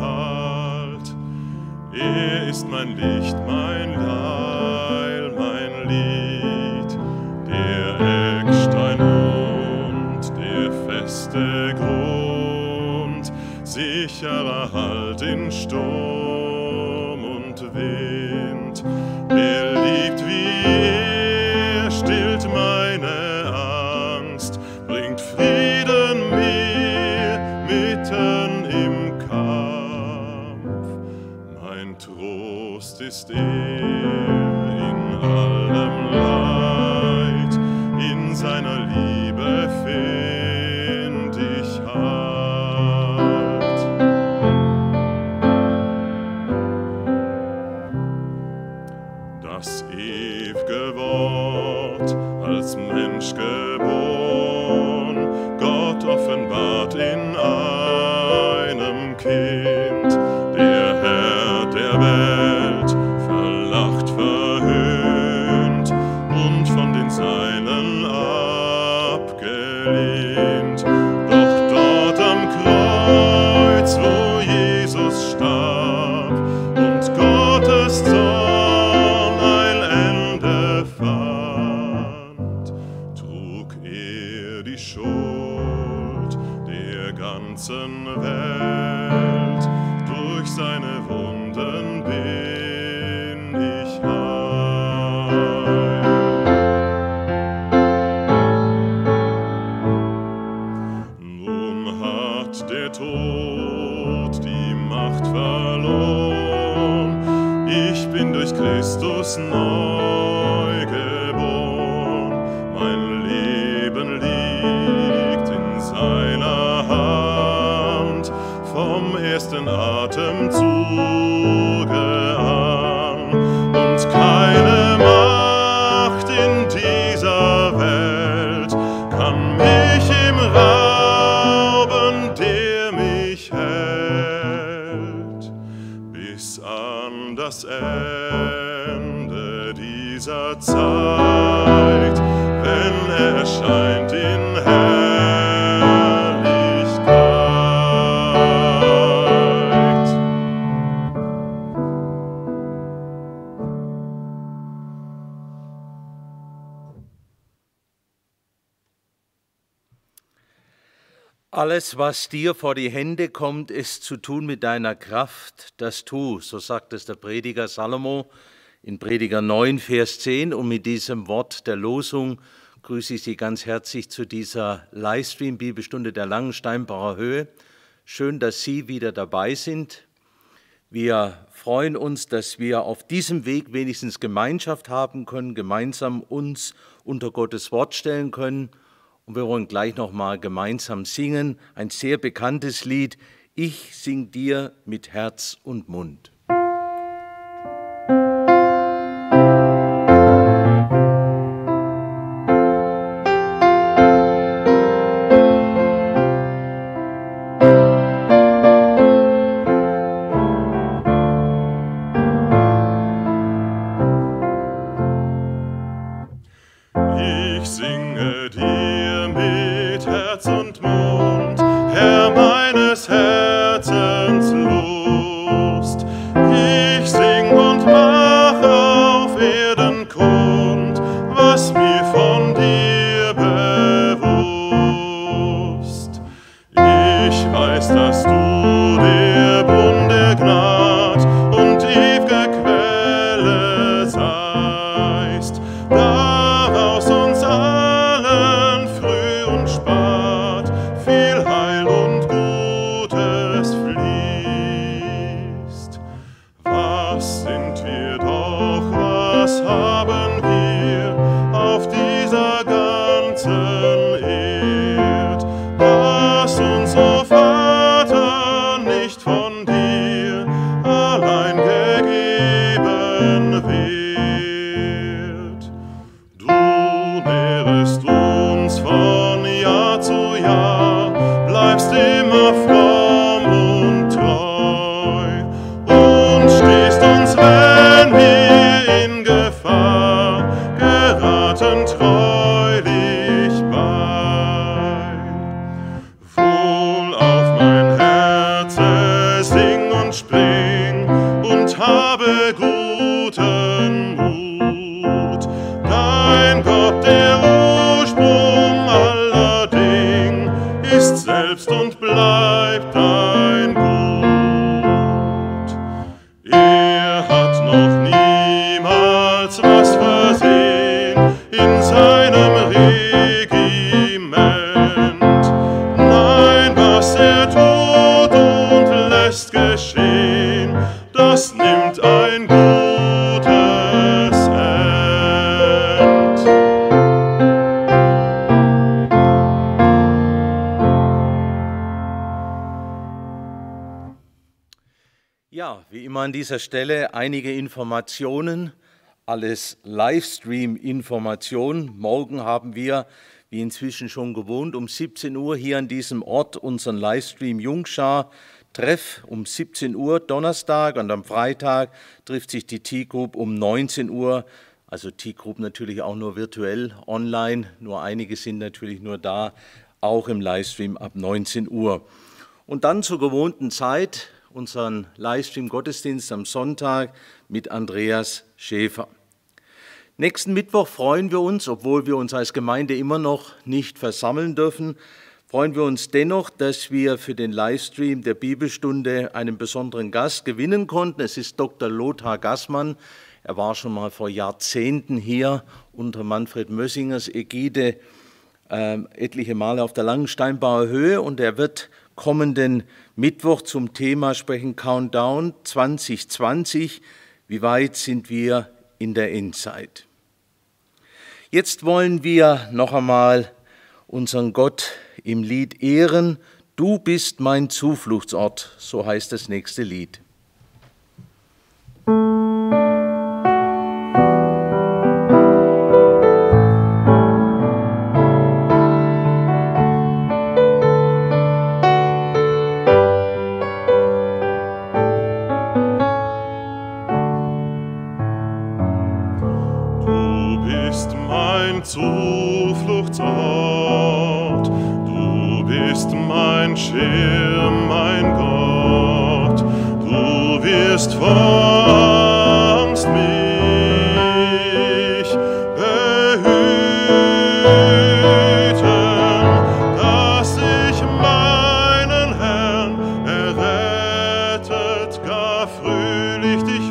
Halt. Er ist mein Licht, mein Heil, mein Lied, der Eckstein und der feste Grund, sicherer Halt in Sturm und Wind. Alles, was dir vor die Hände kommt, ist zu tun mit deiner Kraft, das tu, so sagt es der Prediger Salomo in Prediger 9, Vers 10. Und mit diesem Wort der Losung grüße ich Sie ganz herzlich zu dieser Livestream-Bibelstunde der Langen Langensteinbacher Höhe. Schön, dass Sie wieder dabei sind. Wir freuen uns, dass wir auf diesem Weg wenigstens Gemeinschaft haben können, gemeinsam uns unter Gottes Wort stellen können – und wir wollen gleich nochmal gemeinsam singen, ein sehr bekanntes Lied, Ich sing dir mit Herz und Mund. dieser Stelle einige Informationen, alles Livestream-Informationen. Morgen haben wir, wie inzwischen schon gewohnt, um 17 Uhr hier an diesem Ort unseren Livestream Jungschar. Treff um 17 Uhr Donnerstag und am Freitag trifft sich die T-Group um 19 Uhr. Also T-Group natürlich auch nur virtuell, online, nur einige sind natürlich nur da, auch im Livestream ab 19 Uhr. Und dann zur gewohnten Zeit unseren Livestream Gottesdienst am Sonntag mit Andreas Schäfer. Nächsten Mittwoch freuen wir uns, obwohl wir uns als Gemeinde immer noch nicht versammeln dürfen, freuen wir uns dennoch, dass wir für den Livestream der Bibelstunde einen besonderen Gast gewinnen konnten. Es ist Dr. Lothar Gassmann. Er war schon mal vor Jahrzehnten hier unter Manfred Mössingers Ägide äh, etliche Male auf der Langensteinbauer Höhe und er wird kommenden Mittwoch zum Thema sprechen, Countdown 2020, wie weit sind wir in der Endzeit. Jetzt wollen wir noch einmal unseren Gott im Lied ehren. Du bist mein Zufluchtsort, so heißt das nächste Lied. Musik fröhlich dich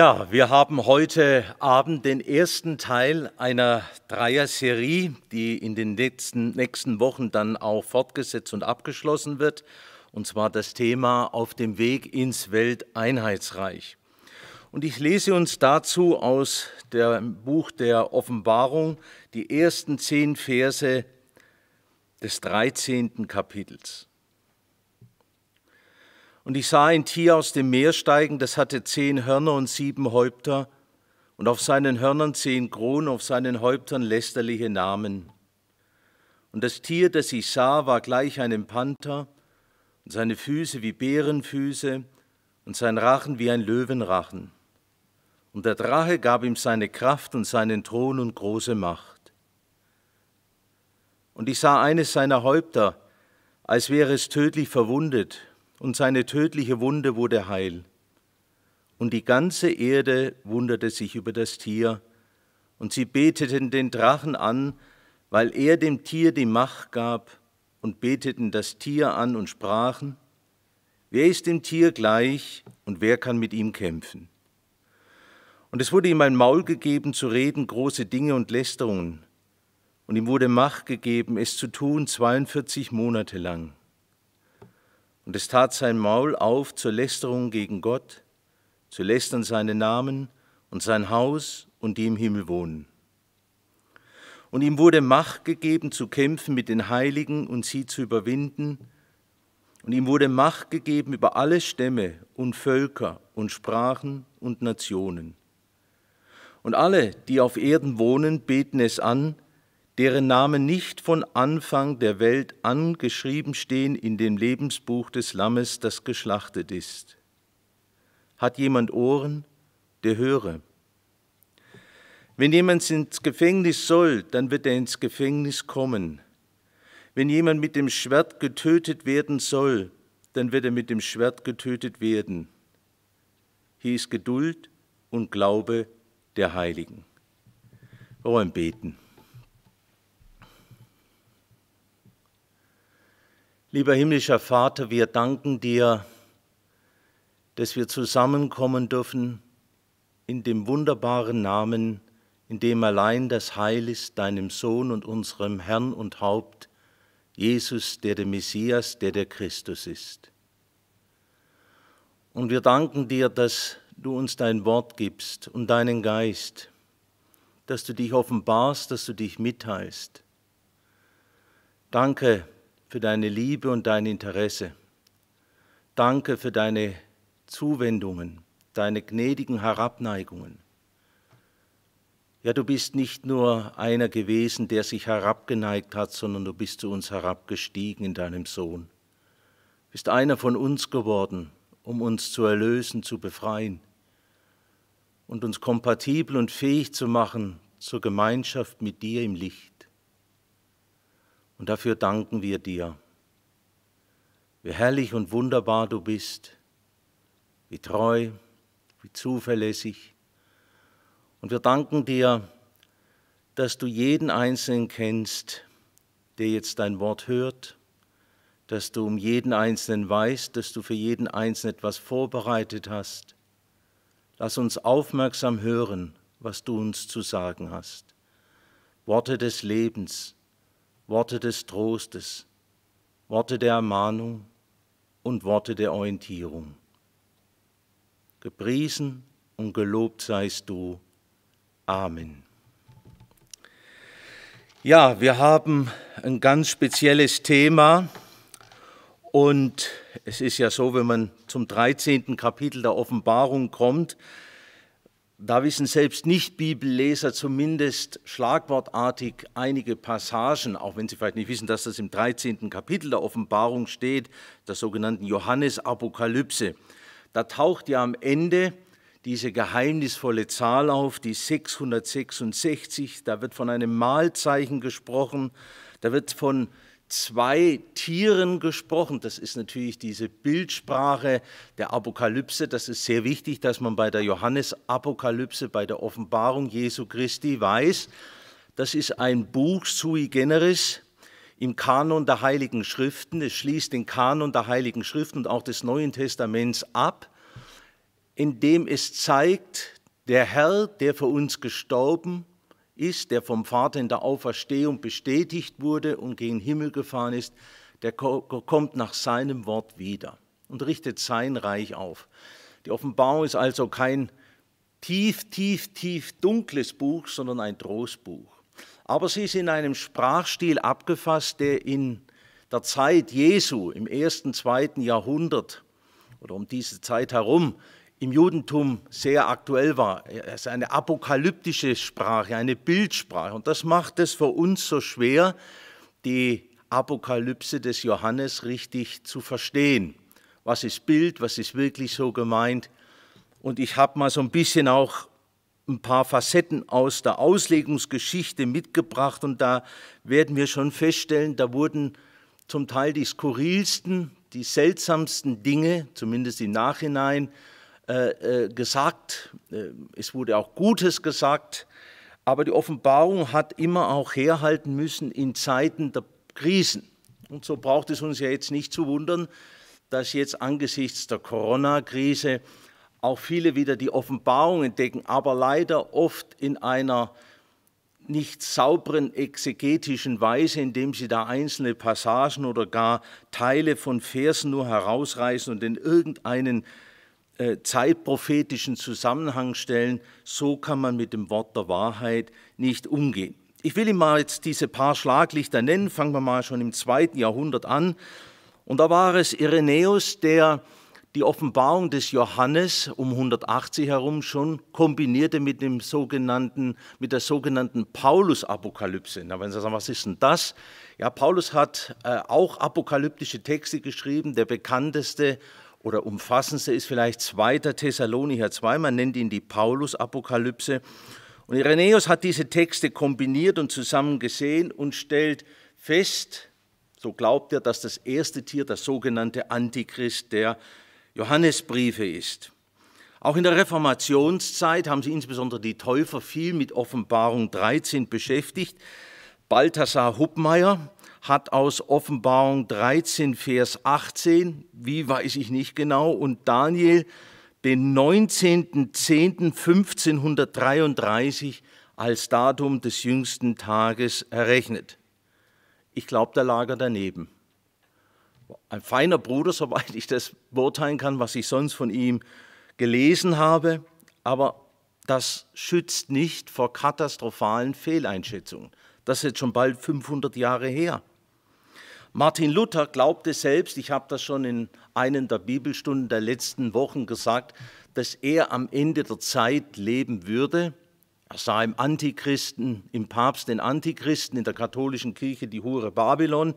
Ja, wir haben heute Abend den ersten Teil einer Dreier-Serie, die in den letzten, nächsten Wochen dann auch fortgesetzt und abgeschlossen wird, und zwar das Thema Auf dem Weg ins Welteinheitsreich. Und ich lese uns dazu aus dem Buch der Offenbarung die ersten zehn Verse des 13. Kapitels. Und ich sah ein Tier aus dem Meer steigen, das hatte zehn Hörner und sieben Häupter, und auf seinen Hörnern zehn Kronen, auf seinen Häuptern lästerliche Namen. Und das Tier, das ich sah, war gleich einem Panther, und seine Füße wie Bärenfüße, und sein Rachen wie ein Löwenrachen. Und der Drache gab ihm seine Kraft und seinen Thron und große Macht. Und ich sah eines seiner Häupter, als wäre es tödlich verwundet, und seine tödliche Wunde wurde heil. Und die ganze Erde wunderte sich über das Tier, und sie beteten den Drachen an, weil er dem Tier die Macht gab, und beteten das Tier an und sprachen, Wer ist dem Tier gleich und wer kann mit ihm kämpfen? Und es wurde ihm ein Maul gegeben, zu reden große Dinge und Lästerungen. Und ihm wurde Macht gegeben, es zu tun, 42 Monate lang. Und es tat sein Maul auf zur Lästerung gegen Gott, zu lästern seinen Namen und sein Haus und die im Himmel wohnen. Und ihm wurde Macht gegeben, zu kämpfen mit den Heiligen und sie zu überwinden. Und ihm wurde Macht gegeben über alle Stämme und Völker und Sprachen und Nationen. Und alle, die auf Erden wohnen, beten es an, deren Namen nicht von Anfang der Welt angeschrieben stehen in dem Lebensbuch des Lammes, das geschlachtet ist. Hat jemand Ohren, der höre. Wenn jemand ins Gefängnis soll, dann wird er ins Gefängnis kommen. Wenn jemand mit dem Schwert getötet werden soll, dann wird er mit dem Schwert getötet werden. Hier ist Geduld und Glaube der Heiligen. Wir wollen beten. Lieber himmlischer Vater, wir danken dir, dass wir zusammenkommen dürfen in dem wunderbaren Namen, in dem allein das Heil ist, deinem Sohn und unserem Herrn und Haupt, Jesus, der der Messias, der der Christus ist. Und wir danken dir, dass du uns dein Wort gibst und deinen Geist, dass du dich offenbarst, dass du dich mitteilst. Danke, für deine Liebe und dein Interesse. Danke für deine Zuwendungen, deine gnädigen Herabneigungen. Ja, du bist nicht nur einer gewesen, der sich herabgeneigt hat, sondern du bist zu uns herabgestiegen in deinem Sohn. Du bist einer von uns geworden, um uns zu erlösen, zu befreien und uns kompatibel und fähig zu machen zur Gemeinschaft mit dir im Licht. Und dafür danken wir dir. Wie herrlich und wunderbar du bist, wie treu, wie zuverlässig. Und wir danken dir, dass du jeden Einzelnen kennst, der jetzt dein Wort hört, dass du um jeden Einzelnen weißt, dass du für jeden Einzelnen etwas vorbereitet hast. Lass uns aufmerksam hören, was du uns zu sagen hast. Worte des Lebens, Worte des Trostes, Worte der Ermahnung und Worte der Orientierung. Gepriesen und gelobt seist du. Amen. Ja, wir haben ein ganz spezielles Thema und es ist ja so, wenn man zum 13. Kapitel der Offenbarung kommt, da wissen selbst Nicht-Bibelleser zumindest schlagwortartig einige Passagen, auch wenn sie vielleicht nicht wissen, dass das im 13. Kapitel der Offenbarung steht, der sogenannten Johannes-Apokalypse. Da taucht ja am Ende diese geheimnisvolle Zahl auf, die 666. Da wird von einem Mahlzeichen gesprochen, da wird von zwei Tieren gesprochen. Das ist natürlich diese Bildsprache der Apokalypse. Das ist sehr wichtig, dass man bei der Johannes-Apokalypse, bei der Offenbarung Jesu Christi weiß, das ist ein Buch sui generis im Kanon der Heiligen Schriften. Es schließt den Kanon der Heiligen Schriften und auch des Neuen Testaments ab, indem es zeigt, der Herr, der für uns gestorben ist, ist, der vom Vater in der Auferstehung bestätigt wurde und gegen Himmel gefahren ist, der kommt nach seinem Wort wieder und richtet sein Reich auf. Die Offenbarung ist also kein tief, tief, tief dunkles Buch, sondern ein Trostbuch. Aber sie ist in einem Sprachstil abgefasst, der in der Zeit Jesu im ersten, zweiten Jahrhundert oder um diese Zeit herum im Judentum sehr aktuell war. Es ist eine apokalyptische Sprache, eine Bildsprache. Und das macht es für uns so schwer, die Apokalypse des Johannes richtig zu verstehen. Was ist Bild, was ist wirklich so gemeint? Und ich habe mal so ein bisschen auch ein paar Facetten aus der Auslegungsgeschichte mitgebracht und da werden wir schon feststellen, da wurden zum Teil die skurrilsten, die seltsamsten Dinge, zumindest im Nachhinein, äh, äh, gesagt, äh, es wurde auch Gutes gesagt, aber die Offenbarung hat immer auch herhalten müssen in Zeiten der Krisen. Und so braucht es uns ja jetzt nicht zu wundern, dass jetzt angesichts der Corona-Krise auch viele wieder die Offenbarung entdecken, aber leider oft in einer nicht sauberen exegetischen Weise, indem sie da einzelne Passagen oder gar Teile von Versen nur herausreißen und in irgendeinen äh, zeitprophetischen Zusammenhang stellen. So kann man mit dem Wort der Wahrheit nicht umgehen. Ich will Ihnen mal jetzt diese paar Schlaglichter nennen. Fangen wir mal schon im zweiten Jahrhundert an. Und da war es Irenäus, der die Offenbarung des Johannes um 180 herum schon kombinierte mit, dem sogenannten, mit der sogenannten Paulus-Apokalypse. wenn Sie sagen, was ist denn das? Ja, Paulus hat äh, auch apokalyptische Texte geschrieben. Der bekannteste oder umfassendste ist vielleicht 2. Thessalonicher 2, man nennt ihn die Paulus-Apokalypse. Und Irenäus hat diese Texte kombiniert und zusammen gesehen und stellt fest, so glaubt er, dass das erste Tier das sogenannte Antichrist der Johannesbriefe ist. Auch in der Reformationszeit haben sich insbesondere die Täufer viel mit Offenbarung 13 beschäftigt. Balthasar Huppmeier hat aus Offenbarung 13, Vers 18, wie weiß ich nicht genau, und Daniel den 19.10.1533 als Datum des jüngsten Tages errechnet. Ich glaube, der Lager daneben. Ein feiner Bruder, soweit ich das beurteilen kann, was ich sonst von ihm gelesen habe, aber das schützt nicht vor katastrophalen Fehleinschätzungen. Das ist jetzt schon bald 500 Jahre her. Martin Luther glaubte selbst, ich habe das schon in einen der Bibelstunden der letzten Wochen gesagt, dass er am Ende der Zeit leben würde. Er sah im Antichristen, im Papst den Antichristen, in der katholischen Kirche die Hure Babylon.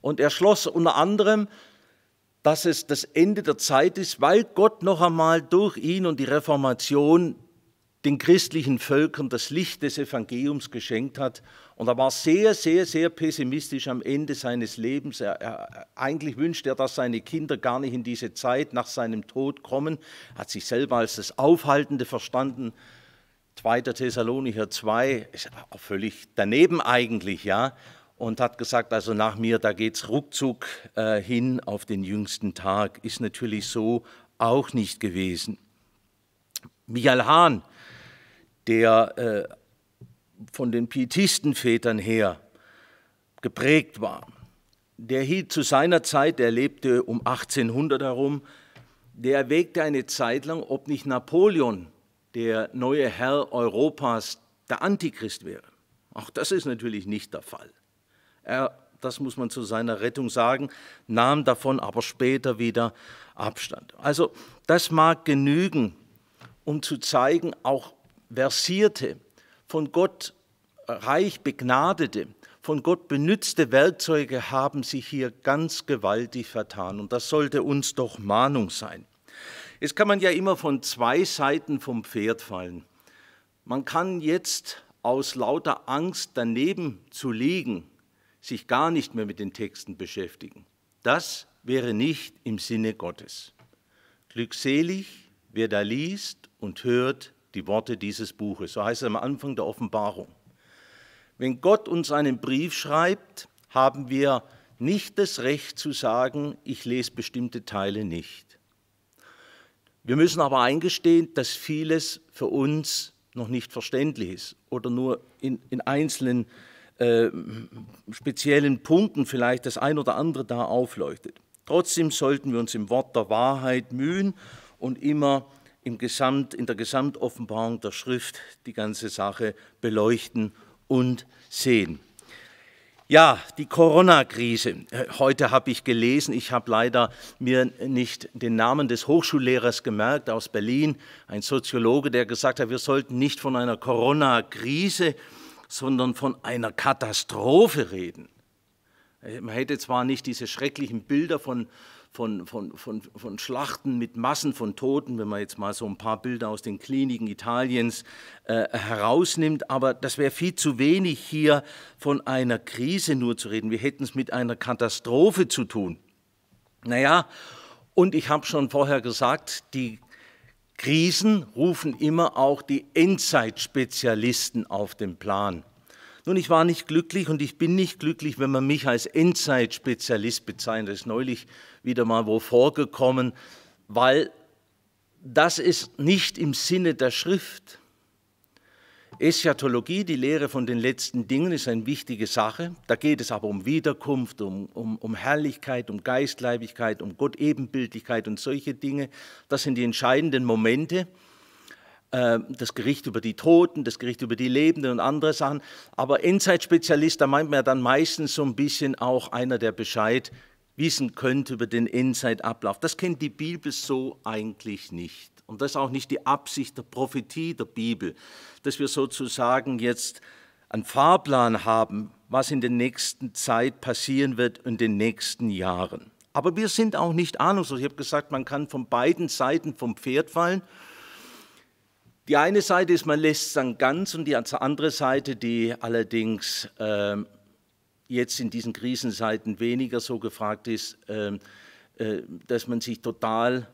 Und er schloss unter anderem, dass es das Ende der Zeit ist, weil Gott noch einmal durch ihn und die Reformation den christlichen Völkern das Licht des Evangeliums geschenkt hat. Und er war sehr, sehr, sehr pessimistisch am Ende seines Lebens. Er, er, eigentlich wünschte er, dass seine Kinder gar nicht in diese Zeit nach seinem Tod kommen. Er hat sich selber als das Aufhaltende verstanden. 2. Thessalonicher 2 ist auch völlig daneben eigentlich, ja. Und hat gesagt, also nach mir, da geht's ruckzuck äh, hin auf den jüngsten Tag. Ist natürlich so auch nicht gewesen. Michael Hahn, der äh, von den Pietistenvätern her geprägt war. Der hielt zu seiner Zeit, der lebte um 1800 herum, der erwägte eine Zeit lang, ob nicht Napoleon der neue Herr Europas, der Antichrist wäre. Auch das ist natürlich nicht der Fall. Er, das muss man zu seiner Rettung sagen, nahm davon aber später wieder Abstand. Also das mag genügen, um zu zeigen, auch versierte, von Gott äh, reich begnadete, von Gott benützte Werkzeuge haben sich hier ganz gewaltig vertan. Und das sollte uns doch Mahnung sein. Jetzt kann man ja immer von zwei Seiten vom Pferd fallen. Man kann jetzt aus lauter Angst daneben zu liegen, sich gar nicht mehr mit den Texten beschäftigen. Das wäre nicht im Sinne Gottes. Glückselig, wer da liest und hört, die Worte dieses Buches. So heißt es am Anfang der Offenbarung. Wenn Gott uns einen Brief schreibt, haben wir nicht das Recht zu sagen, ich lese bestimmte Teile nicht. Wir müssen aber eingestehen, dass vieles für uns noch nicht verständlich ist oder nur in, in einzelnen äh, speziellen Punkten vielleicht das ein oder andere da aufleuchtet. Trotzdem sollten wir uns im Wort der Wahrheit mühen und immer im Gesamt, in der Gesamtoffenbarung der Schrift die ganze Sache beleuchten und sehen. Ja, die Corona-Krise. Äh, heute habe ich gelesen, ich habe leider mir nicht den Namen des Hochschullehrers gemerkt aus Berlin, ein Soziologe, der gesagt hat, wir sollten nicht von einer Corona-Krise, sondern von einer Katastrophe reden. Äh, man hätte zwar nicht diese schrecklichen Bilder von von, von, von, von Schlachten mit Massen von Toten, wenn man jetzt mal so ein paar Bilder aus den Kliniken Italiens äh, herausnimmt. Aber das wäre viel zu wenig hier von einer Krise nur zu reden. Wir hätten es mit einer Katastrophe zu tun. Naja, und ich habe schon vorher gesagt, die Krisen rufen immer auch die Endzeitspezialisten auf den Plan. Nun, ich war nicht glücklich und ich bin nicht glücklich, wenn man mich als Endzeitspezialist bezeichnet. Das ist neulich wieder mal wo vorgekommen, weil das ist nicht im Sinne der Schrift. Eschatologie, die Lehre von den letzten Dingen, ist eine wichtige Sache. Da geht es aber um Wiederkunft, um, um, um Herrlichkeit, um Geistleibigkeit, um Gott-Ebenbildlichkeit und solche Dinge. Das sind die entscheidenden Momente. Ähm, das Gericht über die Toten, das Gericht über die Lebenden und andere Sachen. Aber Inside-Spezialist, da meint man ja dann meistens so ein bisschen auch einer, der Bescheid wissen könnte über den Inside-Ablauf. Das kennt die Bibel so eigentlich nicht. Und das ist auch nicht die Absicht der Prophetie der Bibel, dass wir sozusagen jetzt einen Fahrplan haben, was in der nächsten Zeit passieren wird in den nächsten Jahren. Aber wir sind auch nicht ahnungslos. Ich habe gesagt, man kann von beiden Seiten vom Pferd fallen die eine Seite ist, man lässt es dann ganz und die andere Seite, die allerdings äh, jetzt in diesen Krisenzeiten weniger so gefragt ist, äh, äh, dass man sich total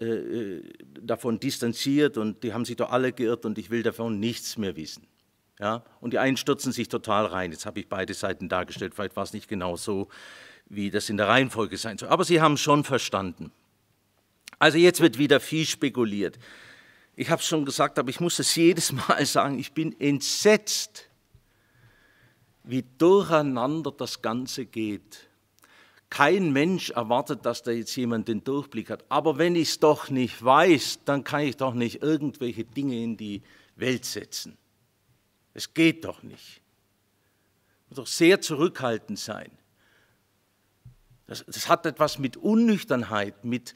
äh, äh, davon distanziert und die haben sich doch alle geirrt und ich will davon nichts mehr wissen. Ja? Und die einen stürzen sich total rein. Jetzt habe ich beide Seiten dargestellt, vielleicht war es nicht genau so, wie das in der Reihenfolge sein soll. Aber sie haben schon verstanden. Also jetzt wird wieder viel spekuliert ich habe es schon gesagt, aber ich muss es jedes Mal sagen, ich bin entsetzt, wie durcheinander das Ganze geht. Kein Mensch erwartet, dass da jetzt jemand den Durchblick hat. Aber wenn ich es doch nicht weiß, dann kann ich doch nicht irgendwelche Dinge in die Welt setzen. Es geht doch nicht. Ich muss doch sehr zurückhaltend sein. Das, das hat etwas mit Unnüchternheit, mit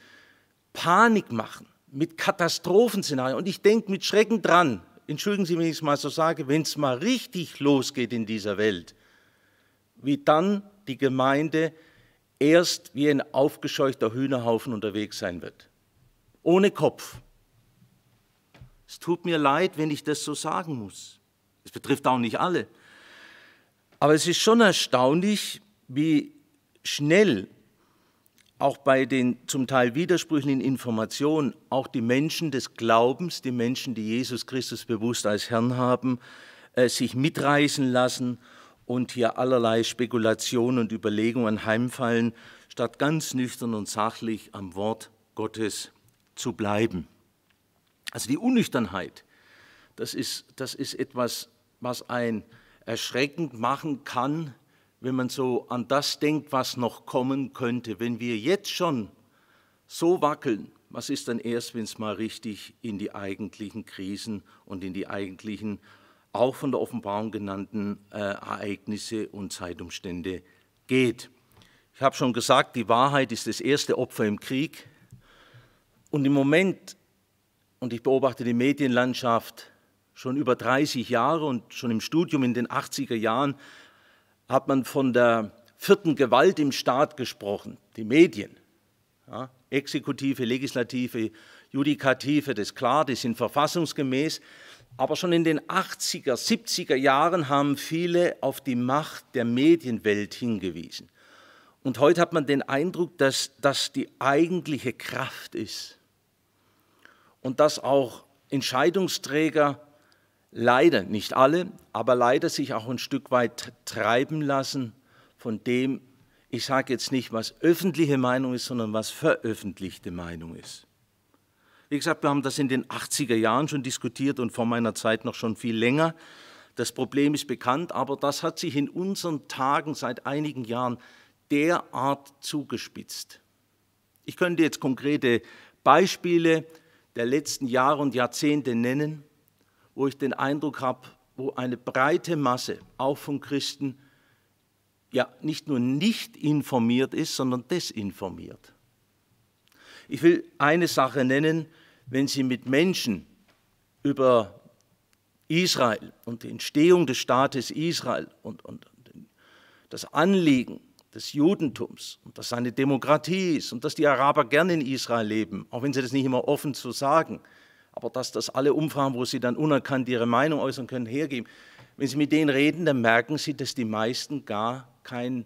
Panik machen mit Katastrophenszenarien. Und ich denke mit Schrecken dran, entschuldigen Sie, wenn ich es mal so sage, wenn es mal richtig losgeht in dieser Welt, wie dann die Gemeinde erst wie ein aufgescheuchter Hühnerhaufen unterwegs sein wird. Ohne Kopf. Es tut mir leid, wenn ich das so sagen muss. Es betrifft auch nicht alle. Aber es ist schon erstaunlich, wie schnell auch bei den zum Teil widersprüchlichen Informationen auch die Menschen des Glaubens, die Menschen, die Jesus Christus bewusst als Herrn haben, äh, sich mitreißen lassen und hier allerlei Spekulationen und Überlegungen heimfallen, statt ganz nüchtern und sachlich am Wort Gottes zu bleiben. Also die Unnüchternheit, das ist, das ist etwas, was ein erschreckend machen kann, wenn man so an das denkt, was noch kommen könnte. Wenn wir jetzt schon so wackeln, was ist dann erst, wenn es mal richtig in die eigentlichen Krisen und in die eigentlichen, auch von der Offenbarung genannten äh, Ereignisse und Zeitumstände geht? Ich habe schon gesagt, die Wahrheit ist das erste Opfer im Krieg. Und im Moment, und ich beobachte die Medienlandschaft schon über 30 Jahre und schon im Studium in den 80er Jahren, hat man von der vierten Gewalt im Staat gesprochen, die Medien. Ja, Exekutive, Legislative, Judikative, das ist klar, die sind verfassungsgemäß. Aber schon in den 80er, 70er Jahren haben viele auf die Macht der Medienwelt hingewiesen. Und heute hat man den Eindruck, dass das die eigentliche Kraft ist und dass auch Entscheidungsträger leider, nicht alle, aber leider sich auch ein Stück weit treiben lassen von dem, ich sage jetzt nicht, was öffentliche Meinung ist, sondern was veröffentlichte Meinung ist. Wie gesagt, wir haben das in den 80er Jahren schon diskutiert und vor meiner Zeit noch schon viel länger. Das Problem ist bekannt, aber das hat sich in unseren Tagen seit einigen Jahren derart zugespitzt. Ich könnte jetzt konkrete Beispiele der letzten Jahre und Jahrzehnte nennen, wo ich den Eindruck habe, wo eine breite Masse, auch von Christen, ja nicht nur nicht informiert ist, sondern desinformiert. Ich will eine Sache nennen, wenn Sie mit Menschen über Israel und die Entstehung des Staates Israel und, und, das Anliegen des Judentums und dass seine Demokratie ist und dass die Araber gerne in Israel leben, auch wenn sie das nicht immer offen zu sagen, aber dass das alle umfahren, wo sie dann unerkannt ihre Meinung äußern können, hergeben. Wenn Sie mit denen reden, dann merken Sie, dass die meisten gar kein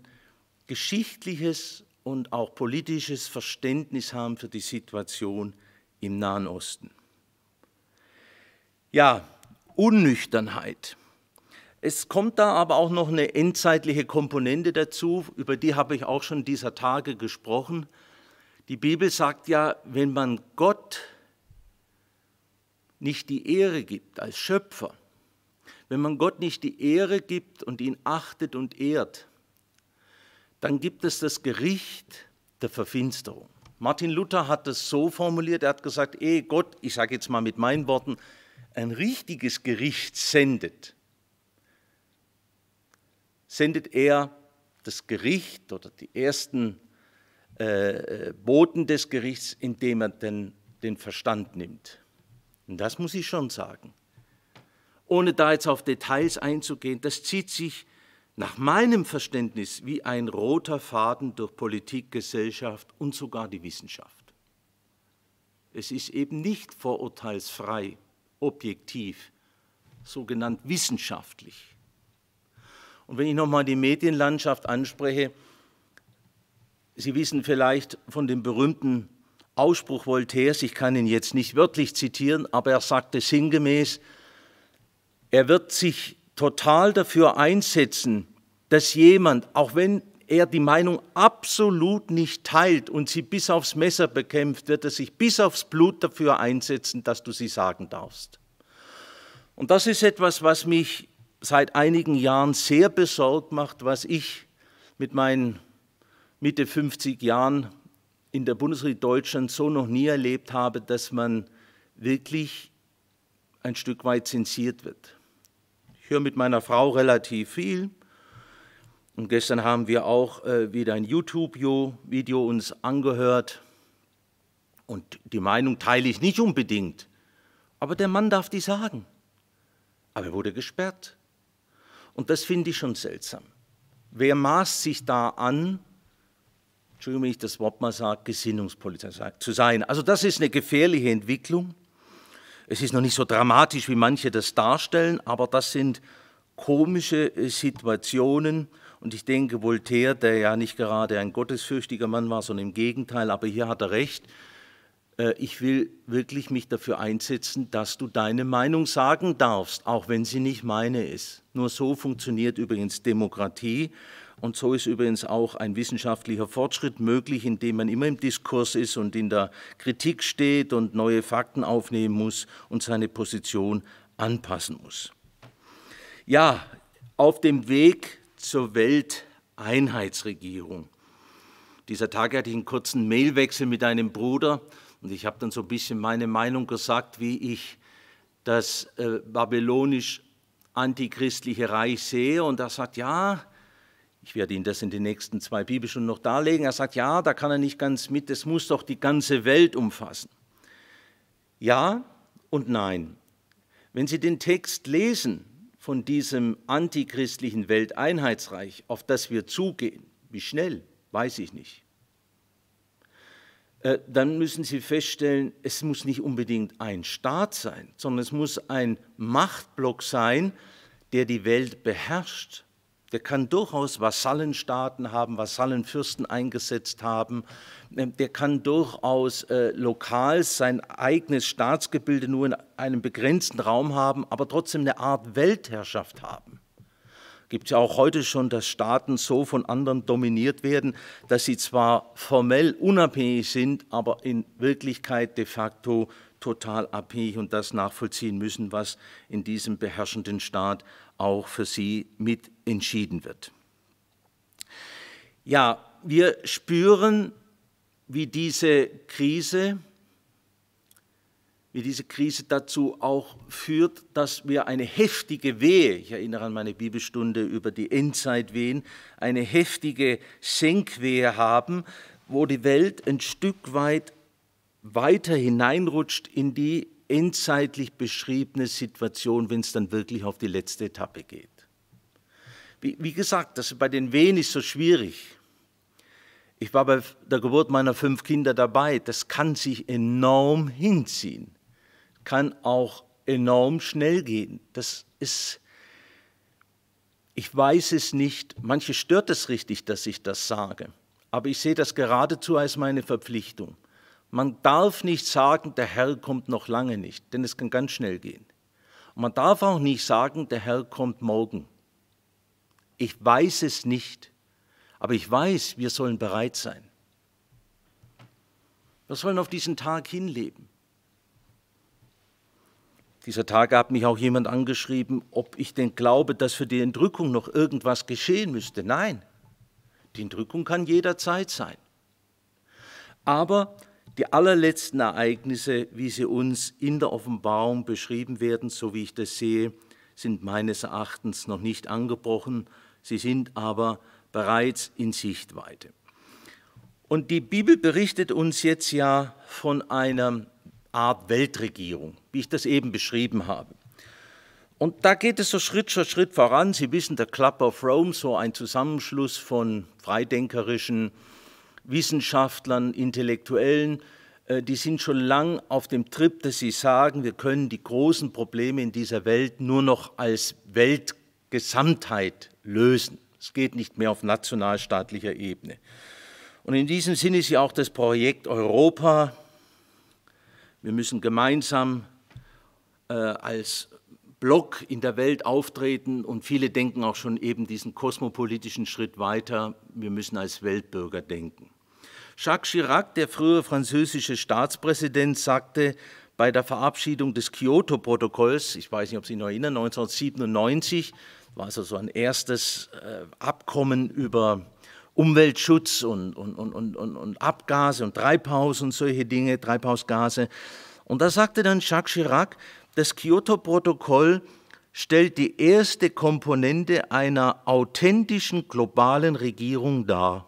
geschichtliches und auch politisches Verständnis haben für die Situation im Nahen Osten. Ja, Unnüchternheit. Es kommt da aber auch noch eine endzeitliche Komponente dazu, über die habe ich auch schon dieser Tage gesprochen. Die Bibel sagt ja, wenn man Gott nicht die Ehre gibt als Schöpfer, wenn man Gott nicht die Ehre gibt und ihn achtet und ehrt, dann gibt es das Gericht der Verfinsterung. Martin Luther hat das so formuliert, er hat gesagt, ehe Gott, ich sage jetzt mal mit meinen Worten, ein richtiges Gericht sendet, sendet er das Gericht oder die ersten äh, Boten des Gerichts, indem er den, den Verstand nimmt. Und das muss ich schon sagen. Ohne da jetzt auf Details einzugehen, das zieht sich nach meinem Verständnis wie ein roter Faden durch Politik, Gesellschaft und sogar die Wissenschaft. Es ist eben nicht vorurteilsfrei, objektiv, sogenannt wissenschaftlich. Und wenn ich nochmal die Medienlandschaft anspreche, Sie wissen vielleicht von dem berühmten Ausspruch Voltaires, ich kann ihn jetzt nicht wörtlich zitieren, aber er sagte sinngemäß, er wird sich total dafür einsetzen, dass jemand, auch wenn er die Meinung absolut nicht teilt und sie bis aufs Messer bekämpft, wird er sich bis aufs Blut dafür einsetzen, dass du sie sagen darfst. Und das ist etwas, was mich seit einigen Jahren sehr besorgt macht, was ich mit meinen Mitte 50 Jahren in der Bundesrepublik Deutschland so noch nie erlebt habe, dass man wirklich ein Stück weit zensiert wird. Ich höre mit meiner Frau relativ viel. Und gestern haben wir auch äh, wieder ein YouTube-Video uns angehört. Und die Meinung teile ich nicht unbedingt. Aber der Mann darf die sagen. Aber er wurde gesperrt. Und das finde ich schon seltsam. Wer maßt sich da an, Entschuldigung, wenn ich das Wort mal sage, Gesinnungspolizei zu sein. Also das ist eine gefährliche Entwicklung. Es ist noch nicht so dramatisch, wie manche das darstellen, aber das sind komische äh, Situationen. Und ich denke, Voltaire, der ja nicht gerade ein gottesfürchtiger Mann war, sondern im Gegenteil, aber hier hat er recht, äh, ich will wirklich mich dafür einsetzen, dass du deine Meinung sagen darfst, auch wenn sie nicht meine ist. Nur so funktioniert übrigens Demokratie und so ist übrigens auch ein wissenschaftlicher Fortschritt möglich, indem man immer im Diskurs ist und in der Kritik steht und neue Fakten aufnehmen muss und seine Position anpassen muss. Ja, auf dem Weg zur Welteinheitsregierung. Dieser Tag hatte ich einen kurzen Mailwechsel mit einem Bruder und ich habe dann so ein bisschen meine Meinung gesagt, wie ich das äh, babylonisch antichristliche Reich sehe und er sagt, ja, ich werde Ihnen das in den nächsten zwei Bibelstunden noch darlegen. Er sagt, ja, da kann er nicht ganz mit, das muss doch die ganze Welt umfassen. Ja und nein. Wenn Sie den Text lesen von diesem antichristlichen Welteinheitsreich, auf das wir zugehen, wie schnell, weiß ich nicht, äh, dann müssen Sie feststellen, es muss nicht unbedingt ein Staat sein, sondern es muss ein Machtblock sein, der die Welt beherrscht der kann durchaus Vasallenstaaten haben, Vasallenfürsten eingesetzt haben. Ähm, der kann durchaus äh, lokal sein eigenes Staatsgebilde nur in einem begrenzten Raum haben, aber trotzdem eine Art Weltherrschaft haben. Gibt es ja auch heute schon, dass Staaten so von anderen dominiert werden, dass sie zwar formell unabhängig sind, aber in Wirklichkeit de facto total abhängig und das nachvollziehen müssen, was in diesem beherrschenden Staat auch für sie mit entschieden wird. Ja, wir spüren, wie diese Krise, wie diese Krise dazu auch führt, dass wir eine heftige Wehe, ich erinnere an meine Bibelstunde über die Endzeitwehen, eine heftige Senkwehe haben, wo die Welt ein Stück weit weiter hineinrutscht in die endzeitlich beschriebene Situation, wenn es dann wirklich auf die letzte Etappe geht. Wie, wie, gesagt, das ist bei den wenig so schwierig. Ich war bei der Geburt meiner fünf Kinder dabei. Das kann sich enorm hinziehen, kann auch enorm schnell gehen. Das ist, ich weiß es nicht. Manche stört es richtig, dass ich das sage, aber ich sehe das geradezu als meine Verpflichtung. Man darf nicht sagen, der Herr kommt noch lange nicht, denn es kann ganz schnell gehen. Und man darf auch nicht sagen, der Herr kommt morgen. Ich weiß es nicht, aber ich weiß, wir sollen bereit sein. Wir sollen auf diesen Tag hinleben. Dieser Tag hat mich auch jemand angeschrieben, ob ich denn glaube, dass für die Entrückung noch irgendwas geschehen müsste. Nein, die Entrückung kann jederzeit sein. Aber die allerletzten Ereignisse, wie sie uns in der Offenbarung beschrieben werden, so wie ich das sehe, sind meines Erachtens noch nicht angebrochen, sie sind aber bereits in Sichtweite. Und die Bibel berichtet uns jetzt ja von einer Art Weltregierung, wie ich das eben beschrieben habe. Und da geht es so Schritt für Schritt voran. Sie wissen, der Club of Rome, so ein Zusammenschluss von freidenkerischen äh, Wissenschaftlern, Intellektuellen, äh, die sind schon lang auf dem Trip, dass sie sagen, wir können die großen Probleme in dieser Welt nur noch als Weltgesamtheit lösen. Es geht nicht mehr auf nationalstaatlicher Ebene. Und in diesem Sinne ist ja auch das Projekt Europa. Wir müssen gemeinsam äh, als Block in der Welt auftreten und viele denken auch schon eben diesen kosmopolitischen Schritt weiter. Wir müssen als Weltbürger denken. Jacques Chirac, der frühere französische Staatspräsident, sagte bei der Verabschiedung des Kyoto-Protokolls, ich weiß nicht, ob Sie sich noch erinnern, 1997, war es also ein erstes äh, Abkommen über Umweltschutz und, und, und, und, und Abgase und Treibhaus und solche Dinge, Treibhausgase. Und da sagte dann Jacques Chirac, das Kyoto-Protokoll stellt die erste Komponente einer authentischen globalen Regierung dar.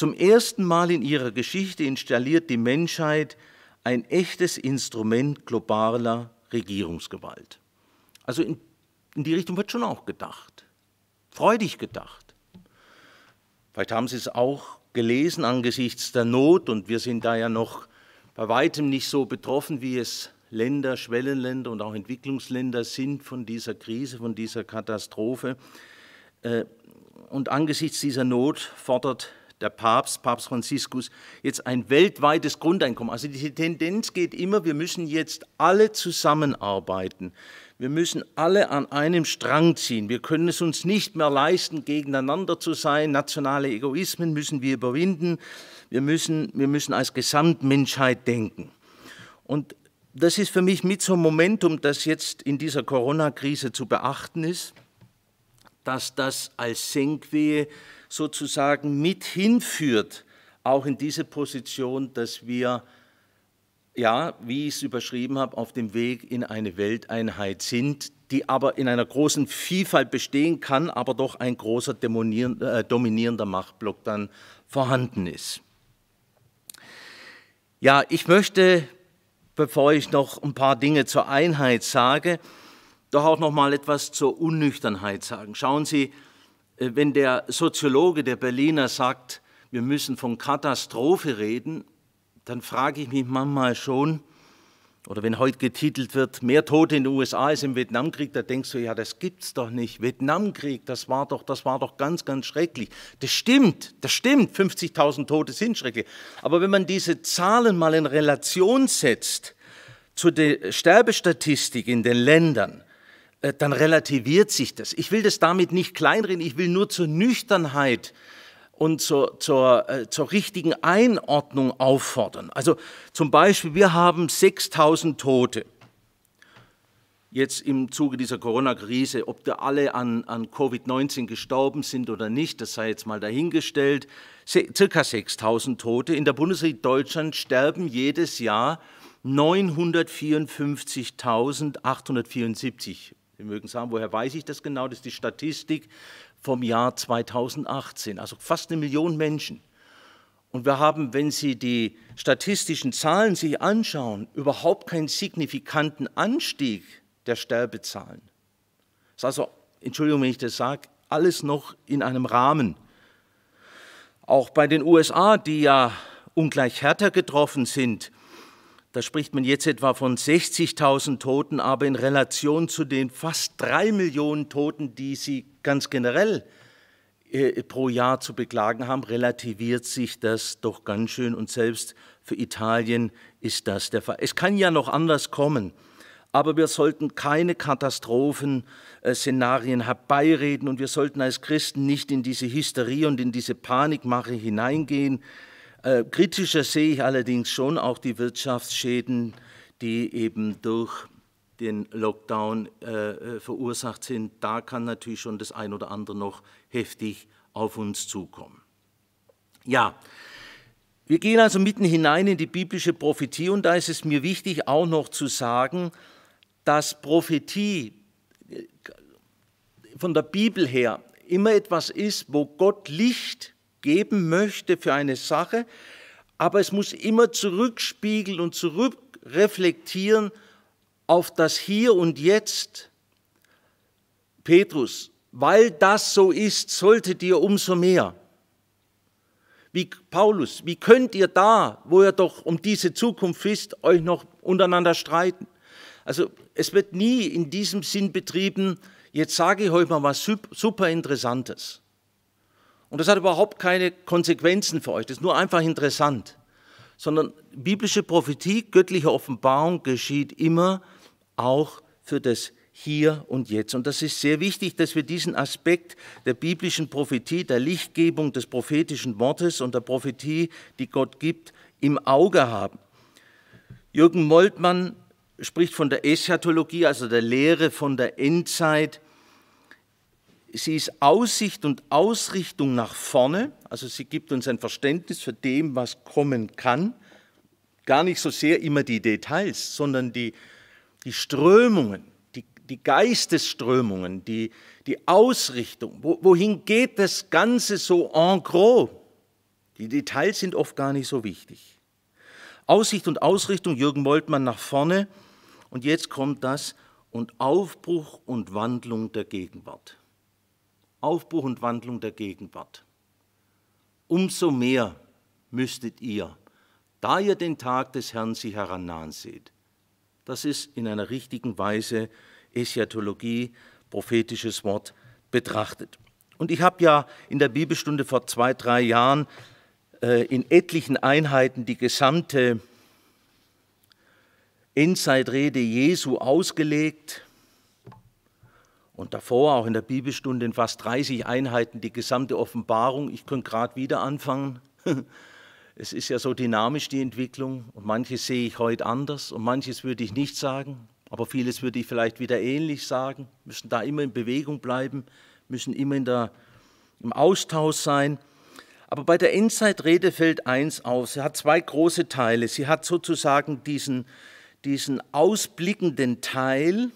Zum ersten Mal in ihrer Geschichte installiert die Menschheit ein echtes Instrument globaler Regierungsgewalt. Also in, in die Richtung wird schon auch gedacht, freudig gedacht. Vielleicht haben Sie es auch gelesen angesichts der Not und wir sind da ja noch bei weitem nicht so betroffen, wie es Länder, Schwellenländer und auch Entwicklungsländer sind von dieser Krise, von dieser Katastrophe. Äh, und angesichts dieser Not fordert der Papst, Papst Franziskus, jetzt ein weltweites Grundeinkommen. Also die Tendenz geht immer, wir müssen jetzt alle zusammenarbeiten. Wir müssen alle an einem Strang ziehen. Wir können es uns nicht mehr leisten, gegeneinander zu sein. Nationale Egoismen müssen wir überwinden. Wir müssen, wir müssen als Gesamtmenschheit denken. Und das ist für mich mit so einem Momentum, das jetzt in dieser Corona-Krise zu beachten ist, dass das als Senkwehe sozusagen mit hinführt, auch in diese Position, dass wir, ja, wie ich es überschrieben habe, auf dem Weg in eine Welteinheit sind, die aber in einer großen Vielfalt bestehen kann, aber doch ein großer äh, dominierender Machtblock dann vorhanden ist. Ja, ich möchte, bevor ich noch ein paar Dinge zur Einheit sage, doch auch noch mal etwas zur Unnüchternheit sagen. Schauen Sie, äh, wenn der Soziologe der Berliner sagt, wir müssen von Katastrophe reden, dann frage ich mich manchmal schon, oder wenn heute getitelt wird, mehr Tote in den USA als im Vietnamkrieg, da denkst du, ja, das gibt's doch nicht. Vietnamkrieg, das war doch, das war doch ganz, ganz schrecklich. Das stimmt, das stimmt. 50.000 Tote sind schrecklich. Aber wenn man diese Zahlen mal in Relation setzt zu der Sterbestatistik in den Ländern, äh, dann relativiert sich das. Ich will das damit nicht kleinreden, ich will nur zur Nüchternheit und zur, zur, äh, zur richtigen Einordnung auffordern. Also zum Beispiel, wir haben 6000 Tote jetzt im Zuge dieser Corona-Krise, ob da alle an, an Covid-19 gestorben sind oder nicht, das sei jetzt mal dahingestellt, circa 6000 Tote. In der Bundesrepublik Deutschland sterben jedes Jahr 954.874 wir mögen sagen, woher weiß ich das genau? Das ist die Statistik vom Jahr 2018, also fast eine Million Menschen. Und wir haben, wenn Sie die statistischen Zahlen sich anschauen, überhaupt keinen signifikanten Anstieg der Sterbezahlen. Das ist also, Entschuldigung, wenn ich das sage, alles noch in einem Rahmen. Auch bei den USA, die ja ungleich härter getroffen sind, da spricht man jetzt etwa von 60.000 Toten, aber in Relation zu den fast drei Millionen Toten, die sie ganz generell äh, pro Jahr zu beklagen haben, relativiert sich das doch ganz schön. Und selbst für Italien ist das der Fall. Es kann ja noch anders kommen, aber wir sollten keine Katastrophenszenarien äh, herbeireden und wir sollten als Christen nicht in diese Hysterie und in diese Panikmache hineingehen. Äh, kritischer sehe ich allerdings schon auch die Wirtschaftsschäden, die eben durch den Lockdown äh, äh, verursacht sind. Da kann natürlich schon das ein oder andere noch heftig auf uns zukommen. Ja, wir gehen also mitten hinein in die biblische Prophetie und da ist es mir wichtig auch noch zu sagen, dass Prophetie äh, von der Bibel her immer etwas ist, wo Gott Licht geben möchte für eine Sache, aber es muss immer zurückspiegeln und zurückreflektieren auf das Hier und Jetzt. Petrus, weil das so ist, solltet ihr umso mehr. Wie Paulus, wie könnt ihr da, wo ihr doch um diese Zukunft wisst, euch noch untereinander streiten? Also es wird nie in diesem Sinn betrieben, jetzt sage ich euch mal was super Interessantes. Und das hat überhaupt keine Konsequenzen für euch, das ist nur einfach interessant. Sondern biblische Prophetie, göttliche Offenbarung geschieht immer auch für das Hier und Jetzt. Und das ist sehr wichtig, dass wir diesen Aspekt der biblischen Prophetie, der Lichtgebung des prophetischen Wortes und der Prophetie, die Gott gibt, im Auge haben. Jürgen Moltmann spricht von der Eschatologie, also der Lehre von der Endzeit Sie ist Aussicht und Ausrichtung nach vorne, also sie gibt uns ein Verständnis für dem, was kommen kann. Gar nicht so sehr immer die Details, sondern die, die Strömungen, die, die Geistesströmungen, die, die Ausrichtung. wohin geht das Ganze so en gros? Die Details sind oft gar nicht so wichtig. Aussicht und Ausrichtung, Jürgen Moltmann nach vorne. Und jetzt kommt das und Aufbruch und Wandlung der Gegenwart. Aufbruch und Wandlung der Gegenwart. Umso mehr müsstet ihr, da ihr den Tag des Herrn sie herannahen seht. Das ist in einer richtigen Weise Eschatologie, prophetisches Wort, betrachtet. Und ich habe ja in der Bibelstunde vor zwei, drei Jahren äh, in etlichen Einheiten die gesamte Endzeitrede Jesu ausgelegt und davor auch in der Bibelstunde in fast 30 Einheiten die gesamte Offenbarung. Ich könnte gerade wieder anfangen. Es ist ja so dynamisch die Entwicklung und manches sehe ich heute anders und manches würde ich nicht sagen, aber vieles würde ich vielleicht wieder ähnlich sagen. Wir müssen da immer in Bewegung bleiben, müssen immer in der, im Austausch sein. Aber bei der Endzeitrede fällt eins auf. Sie hat zwei große Teile. Sie hat sozusagen diesen, diesen ausblickenden Teil,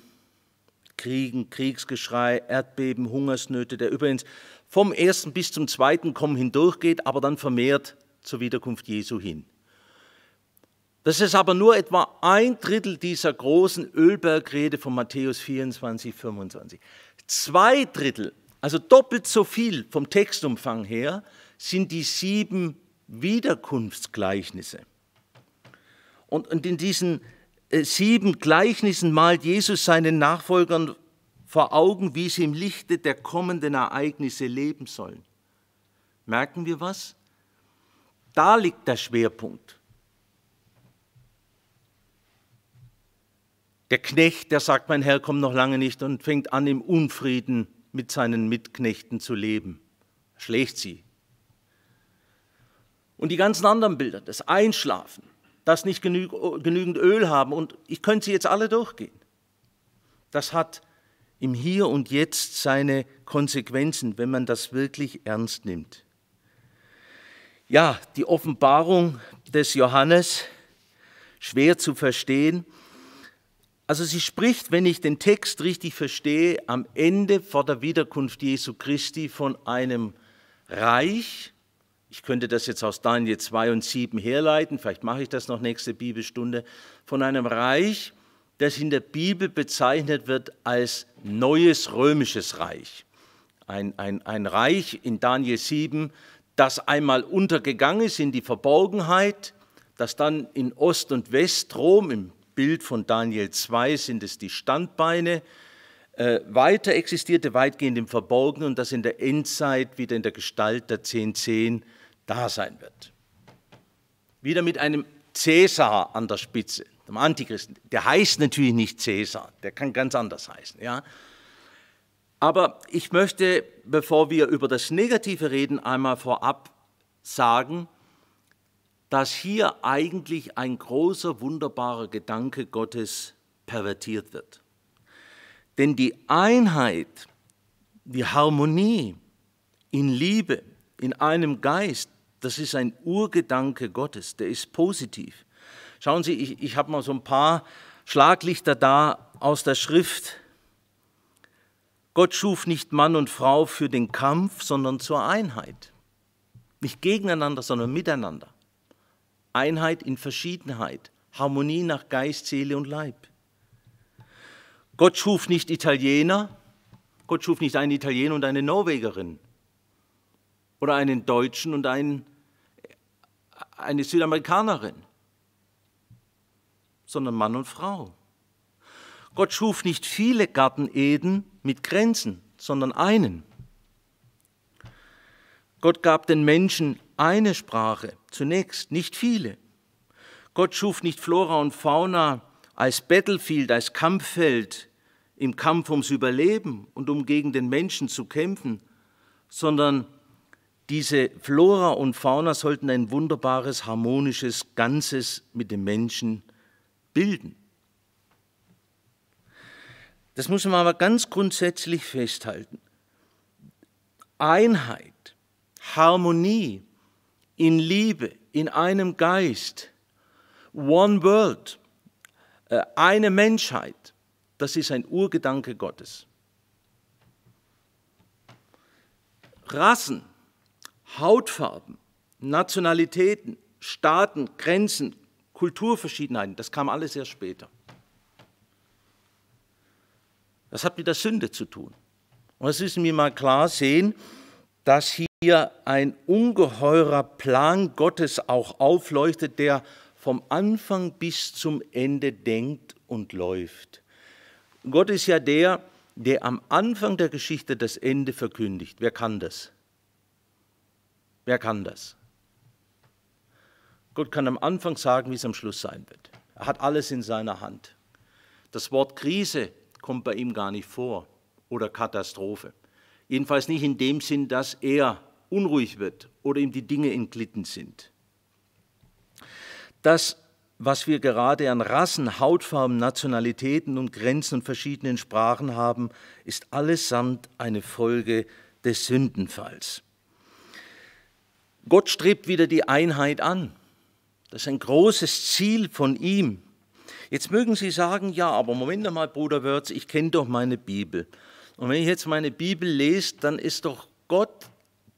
Kriegen, Kriegsgeschrei, Erdbeben, Hungersnöte, der übrigens vom ersten bis zum zweiten Kommen hindurchgeht, aber dann vermehrt zur Wiederkunft Jesu hin. Das ist aber nur etwa ein Drittel dieser großen Ölbergrede von Matthäus 24, 25. Zwei Drittel, also doppelt so viel vom Textumfang her, sind die sieben Wiederkunftsgleichnisse. Und in diesen äh, sieben Gleichnissen malt Jesus seinen Nachfolgern vor Augen, wie sie im Lichte der kommenden Ereignisse leben sollen. Merken wir was? Da liegt der Schwerpunkt. Der Knecht, der sagt, mein Herr kommt noch lange nicht und fängt an, im Unfrieden mit seinen Mitknechten zu leben, schlägt sie. Und die ganzen anderen Bilder, das Einschlafen, das nicht genü äh, genügend Öl haben. Und ich könnte sie jetzt alle durchgehen. Das hat im Hier und Jetzt seine Konsequenzen, wenn man das wirklich ernst nimmt. Ja, die Offenbarung des Johannes, schwer zu verstehen. Also sie spricht, wenn ich den Text richtig verstehe, am Ende vor der Wiederkunft Jesu Christi von einem Reich, ich könnte das jetzt aus Daniel 2 und 7 herleiten, vielleicht mache ich das noch nächste Bibelstunde, von einem Reich, das in der Bibel bezeichnet wird als neues römisches Reich. Ein, ein, ein Reich in Daniel 7, das einmal untergegangen ist in die Verborgenheit, das dann in Ost und Westrom, im Bild von Daniel 2 sind es die Standbeine, äh, weiter existierte, weitgehend im Verborgenen und das in der Endzeit wieder in der Gestalt der 1010 da sein wird. Wieder mit einem Cäsar an der Spitze, dem Antichristen. Der heißt natürlich nicht Cäsar, der kann ganz anders heißen. Ja? Aber ich möchte, bevor wir über das Negative reden, einmal vorab sagen, dass hier eigentlich ein großer, wunderbarer Gedanke Gottes pervertiert wird. Denn die Einheit, die Harmonie in Liebe, in einem Geist, das ist ein Urgedanke Gottes, der ist positiv. Schauen Sie, ich, ich habe mal so ein paar Schlaglichter da aus der Schrift. Gott schuf nicht Mann und Frau für den Kampf, sondern zur Einheit. Nicht gegeneinander, sondern miteinander. Einheit in Verschiedenheit, Harmonie nach Geist, Seele und Leib. Gott schuf nicht Italiener, Gott schuf nicht einen Italiener und eine Norwegerin oder einen Deutschen und einen eine Südamerikanerin, sondern Mann und Frau. Gott schuf nicht viele Garten Eden mit Grenzen, sondern einen. Gott gab den Menschen eine Sprache, zunächst nicht viele. Gott schuf nicht Flora und Fauna als Battlefield, als Kampffeld im Kampf ums Überleben und um gegen den Menschen zu kämpfen, sondern diese Flora und Fauna sollten ein wunderbares, harmonisches Ganzes mit dem Menschen bilden. Das muss man aber ganz grundsätzlich festhalten. Einheit, Harmonie in Liebe, in einem Geist, One World, äh, eine Menschheit, das ist ein Urgedanke Gottes. Rassen, Hautfarben, Nationalitäten, Staaten, Grenzen, Kulturverschiedenheiten, das kam alles erst später. Das hat mit der Sünde zu tun. Und das müssen wir mal klar sehen, dass hier ein ungeheurer Plan Gottes auch aufleuchtet, der vom Anfang bis zum Ende denkt und läuft. Gott ist ja der, der am Anfang der Geschichte das Ende verkündigt. Wer kann das? Wer kann das? Gott kann am Anfang sagen, wie es am Schluss sein wird. Er hat alles in seiner Hand. Das Wort Krise kommt bei ihm gar nicht vor oder Katastrophe. Jedenfalls nicht in dem Sinn, dass er unruhig wird oder ihm die Dinge entglitten sind. Das, was wir gerade an Rassen, Hautfarben, Nationalitäten und Grenzen und verschiedenen Sprachen haben, ist allesamt eine Folge des Sündenfalls. Gott strebt wieder die Einheit an. Das ist ein großes Ziel von ihm. Jetzt mögen Sie sagen, ja, aber Moment mal, Bruder Wörz, ich kenne doch meine Bibel. Und wenn ich jetzt meine Bibel lese, dann ist doch Gott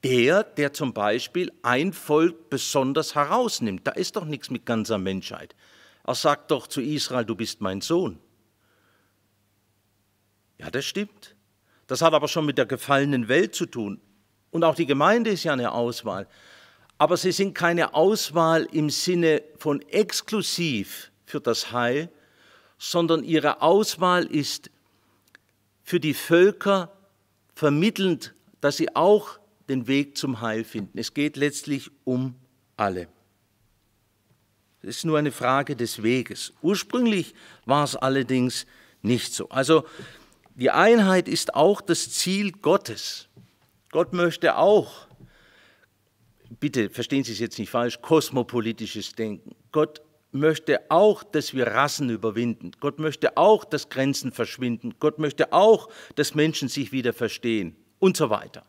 der, der zum Beispiel ein Volk besonders herausnimmt. Da ist doch nichts mit ganzer Menschheit. Er sagt doch zu Israel, du bist mein Sohn. Ja, das stimmt. Das hat aber schon mit der gefallenen Welt zu tun. Und auch die Gemeinde ist ja eine Auswahl. Aber sie sind keine Auswahl im Sinne von exklusiv für das Heil, sondern ihre Auswahl ist für die Völker vermittelnd, dass sie auch den Weg zum Heil finden. Es geht letztlich um alle. Es ist nur eine Frage des Weges. Ursprünglich war es allerdings nicht so. Also die Einheit ist auch das Ziel Gottes. Gott möchte auch, bitte verstehen Sie es jetzt nicht falsch, kosmopolitisches Denken. Gott möchte auch, dass wir Rassen überwinden. Gott möchte auch, dass Grenzen verschwinden. Gott möchte auch, dass Menschen sich wieder verstehen und so weiter.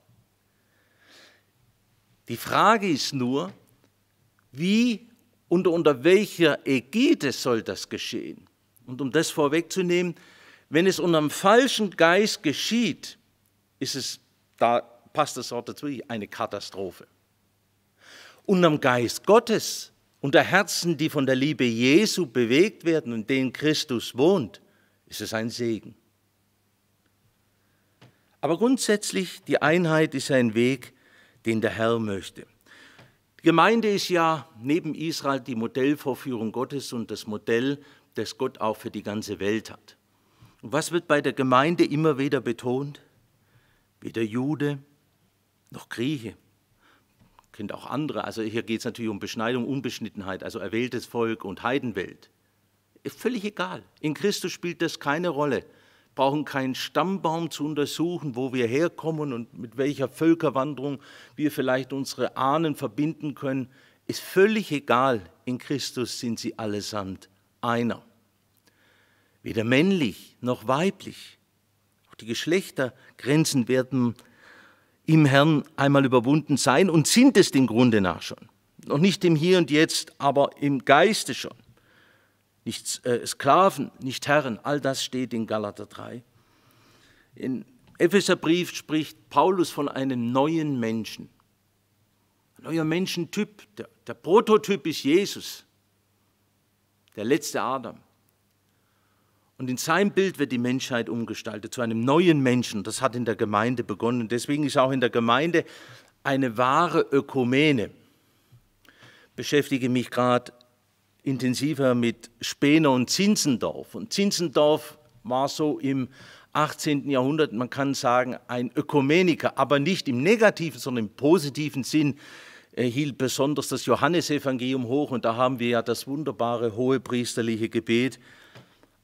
Die Frage ist nur, wie und unter welcher Ägide soll das geschehen? Und um das vorwegzunehmen, wenn es unter einem falschen Geist geschieht, ist es, da passt das Wort dazu, eine Katastrophe und am Geist Gottes, unter Herzen, die von der Liebe Jesu bewegt werden und denen Christus wohnt, ist es ein Segen. Aber grundsätzlich, die Einheit ist ein Weg, den der Herr möchte. Die Gemeinde ist ja neben Israel die Modellvorführung Gottes und das Modell, das Gott auch für die ganze Welt hat. Und was wird bei der Gemeinde immer wieder betont? Weder Jude noch Grieche, kennt auch andere. Also hier geht es natürlich um Beschneidung, Unbeschnittenheit, also erwähltes Volk und Heidenwelt. Völlig egal. In Christus spielt das keine Rolle. Brauchen keinen Stammbaum zu untersuchen, wo wir herkommen und mit welcher Völkerwanderung wir vielleicht unsere Ahnen verbinden können. Ist völlig egal. In Christus sind sie allesamt einer. Weder männlich noch weiblich. Auch die Geschlechtergrenzen werden im Herrn einmal überwunden sein und sind es dem Grunde nach schon. Noch nicht im Hier und Jetzt, aber im Geiste schon. Nicht äh, Sklaven, nicht Herren, all das steht in Galater 3. Im Epheserbrief spricht Paulus von einem neuen Menschen. Ein neuer Menschentyp. Der, der Prototyp ist Jesus, der letzte Adam. Und in seinem Bild wird die Menschheit umgestaltet zu einem neuen Menschen. Das hat in der Gemeinde begonnen. Deswegen ist auch in der Gemeinde eine wahre Ökumene. Beschäftige mich gerade intensiver mit Spener und Zinsendorf. Und Zinsendorf war so im 18. Jahrhundert, man kann sagen, ein Ökumeniker, aber nicht im negativen, sondern im positiven Sinn. Er hielt besonders das Johannesevangelium hoch und da haben wir ja das wunderbare hohe priesterliche Gebet,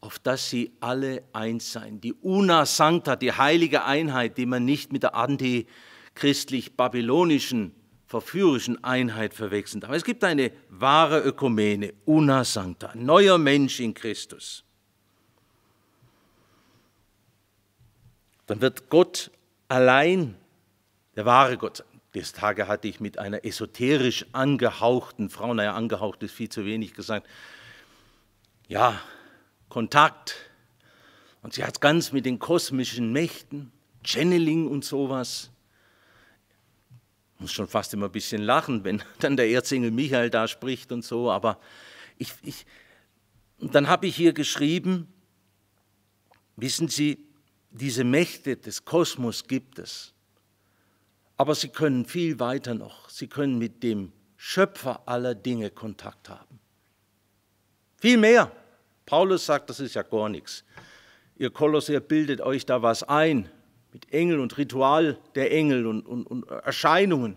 auf dass sie alle eins seien. Die Una Sancta, die heilige Einheit, die man nicht mit der antichristlich-babylonischen, verführerischen Einheit verwechseln darf. Es gibt eine wahre Ökumene, Una Sancta, neuer Mensch in Christus. Dann wird Gott allein, der wahre Gott, sein. des Tage hatte ich mit einer esoterisch angehauchten Frau, naja, angehaucht ist viel zu wenig gesagt, ja, Kontakt. Und sie hat ganz mit den kosmischen Mächten, Channeling und sowas. Ich muss schon fast immer ein bisschen lachen, wenn dann der Erzengel Michael da spricht und so. Aber ich, ich und dann habe ich hier geschrieben, wissen Sie, diese Mächte des Kosmos gibt es. Aber sie können viel weiter noch. Sie können mit dem Schöpfer aller Dinge Kontakt haben. Viel mehr. Paulus sagt, das ist ja gar nichts. Ihr Kolosser bildet euch da was ein mit Engel und Ritual der Engel und, und, und Erscheinungen.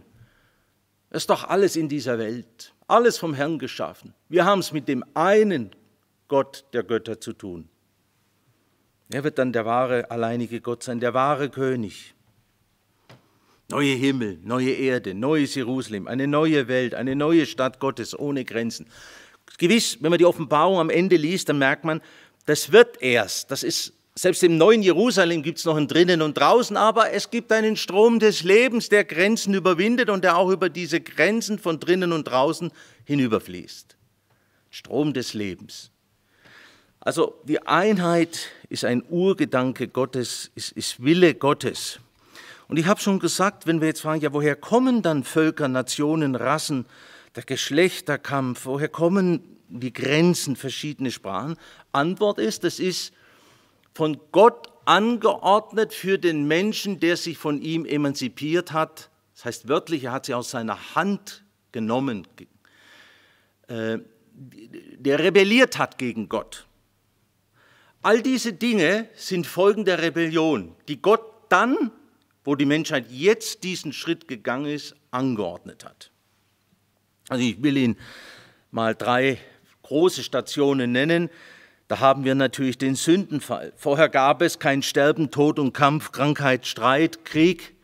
Das ist doch alles in dieser Welt, alles vom Herrn geschaffen. Wir haben es mit dem einen Gott der Götter zu tun. Er wird dann der wahre, alleinige Gott sein, der wahre König. Neue Himmel, neue Erde, neues Jerusalem, eine neue Welt, eine neue Stadt Gottes ohne Grenzen. Gewiss, wenn man die Offenbarung am Ende liest, dann merkt man, das wird erst. Das ist, selbst im neuen Jerusalem gibt es noch ein drinnen und draußen, aber es gibt einen Strom des Lebens, der Grenzen überwindet und der auch über diese Grenzen von drinnen und draußen hinüberfließt. Strom des Lebens. Also die Einheit ist ein Urgedanke Gottes, ist, ist Wille Gottes. Und ich habe schon gesagt, wenn wir jetzt fragen, ja, woher kommen dann Völker, Nationen, Rassen, der Geschlechterkampf, woher kommen die Grenzen verschiedener Sprachen? Antwort ist, das ist von Gott angeordnet für den Menschen, der sich von ihm emanzipiert hat. Das heißt wörtlich, er hat sie aus seiner Hand genommen, äh, der rebelliert hat gegen Gott. All diese Dinge sind Folgen der Rebellion, die Gott dann, wo die Menschheit jetzt diesen Schritt gegangen ist, angeordnet hat. Also ich will Ihnen mal drei große Stationen nennen. Da haben wir natürlich den Sündenfall. Vorher gab es kein Sterben, Tod und Kampf, Krankheit, Streit, Krieg.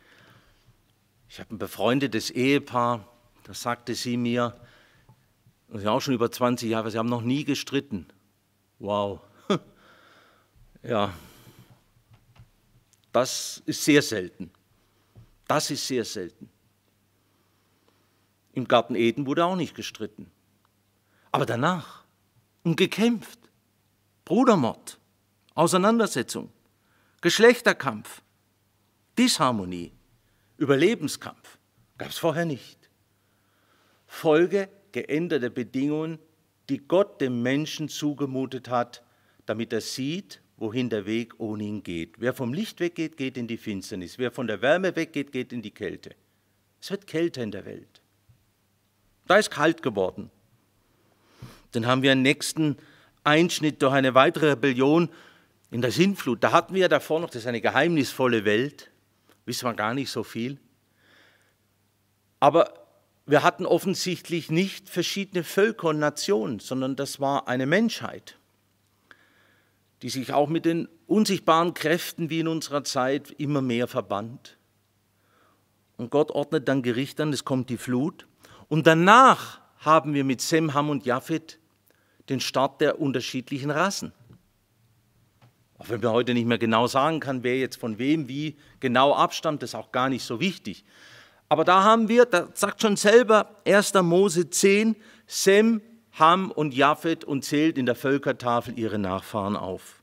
Ich habe ein befreundetes Ehepaar, da sagte sie mir, das ist ja auch schon über 20 Jahre, sie haben noch nie gestritten. Wow. Ja, das ist sehr selten. Das ist sehr selten. Im Garten Eden wurde auch nicht gestritten. Aber danach und gekämpft. Brudermord, Auseinandersetzung, Geschlechterkampf, Disharmonie, Überlebenskampf gab es vorher nicht. Folge geänderter Bedingungen, die Gott dem Menschen zugemutet hat, damit er sieht, wohin der Weg ohne ihn geht. Wer vom Licht weggeht, geht in die Finsternis. Wer von der Wärme weggeht, geht in die Kälte. Es wird kälter in der Welt. Da ist kalt geworden. Dann haben wir einen nächsten Einschnitt durch eine weitere Rebellion in der Sintflut. Da hatten wir ja davor noch, das ist eine geheimnisvolle Welt, wissen wir gar nicht so viel. Aber wir hatten offensichtlich nicht verschiedene Völker und Nationen, sondern das war eine Menschheit, die sich auch mit den unsichtbaren Kräften wie in unserer Zeit immer mehr verband. Und Gott ordnet dann Gericht an, es kommt die Flut. Und danach haben wir mit Sem, Ham und Japhet den Start der unterschiedlichen Rassen. Auch wenn man heute nicht mehr genau sagen kann, wer jetzt von wem wie genau abstammt, ist auch gar nicht so wichtig. Aber da haben wir, da sagt schon selber 1. Mose 10, Sem, Ham und Japhet und zählt in der Völkertafel ihre Nachfahren auf.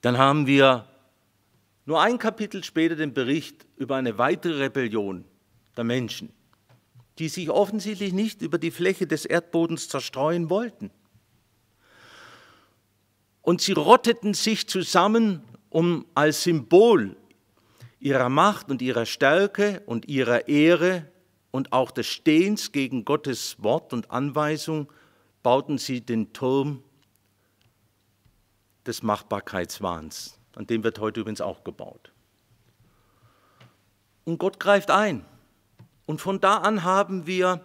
Dann haben wir nur ein Kapitel später den Bericht über eine weitere Rebellion der Menschen, die sich offensichtlich nicht über die Fläche des Erdbodens zerstreuen wollten. Und sie rotteten sich zusammen, um als Symbol ihrer Macht und ihrer Stärke und ihrer Ehre und auch des Stehens gegen Gottes Wort und Anweisung bauten sie den Turm des Machbarkeitswahns. An dem wird heute übrigens auch gebaut. Und Gott greift ein. Und von da an haben wir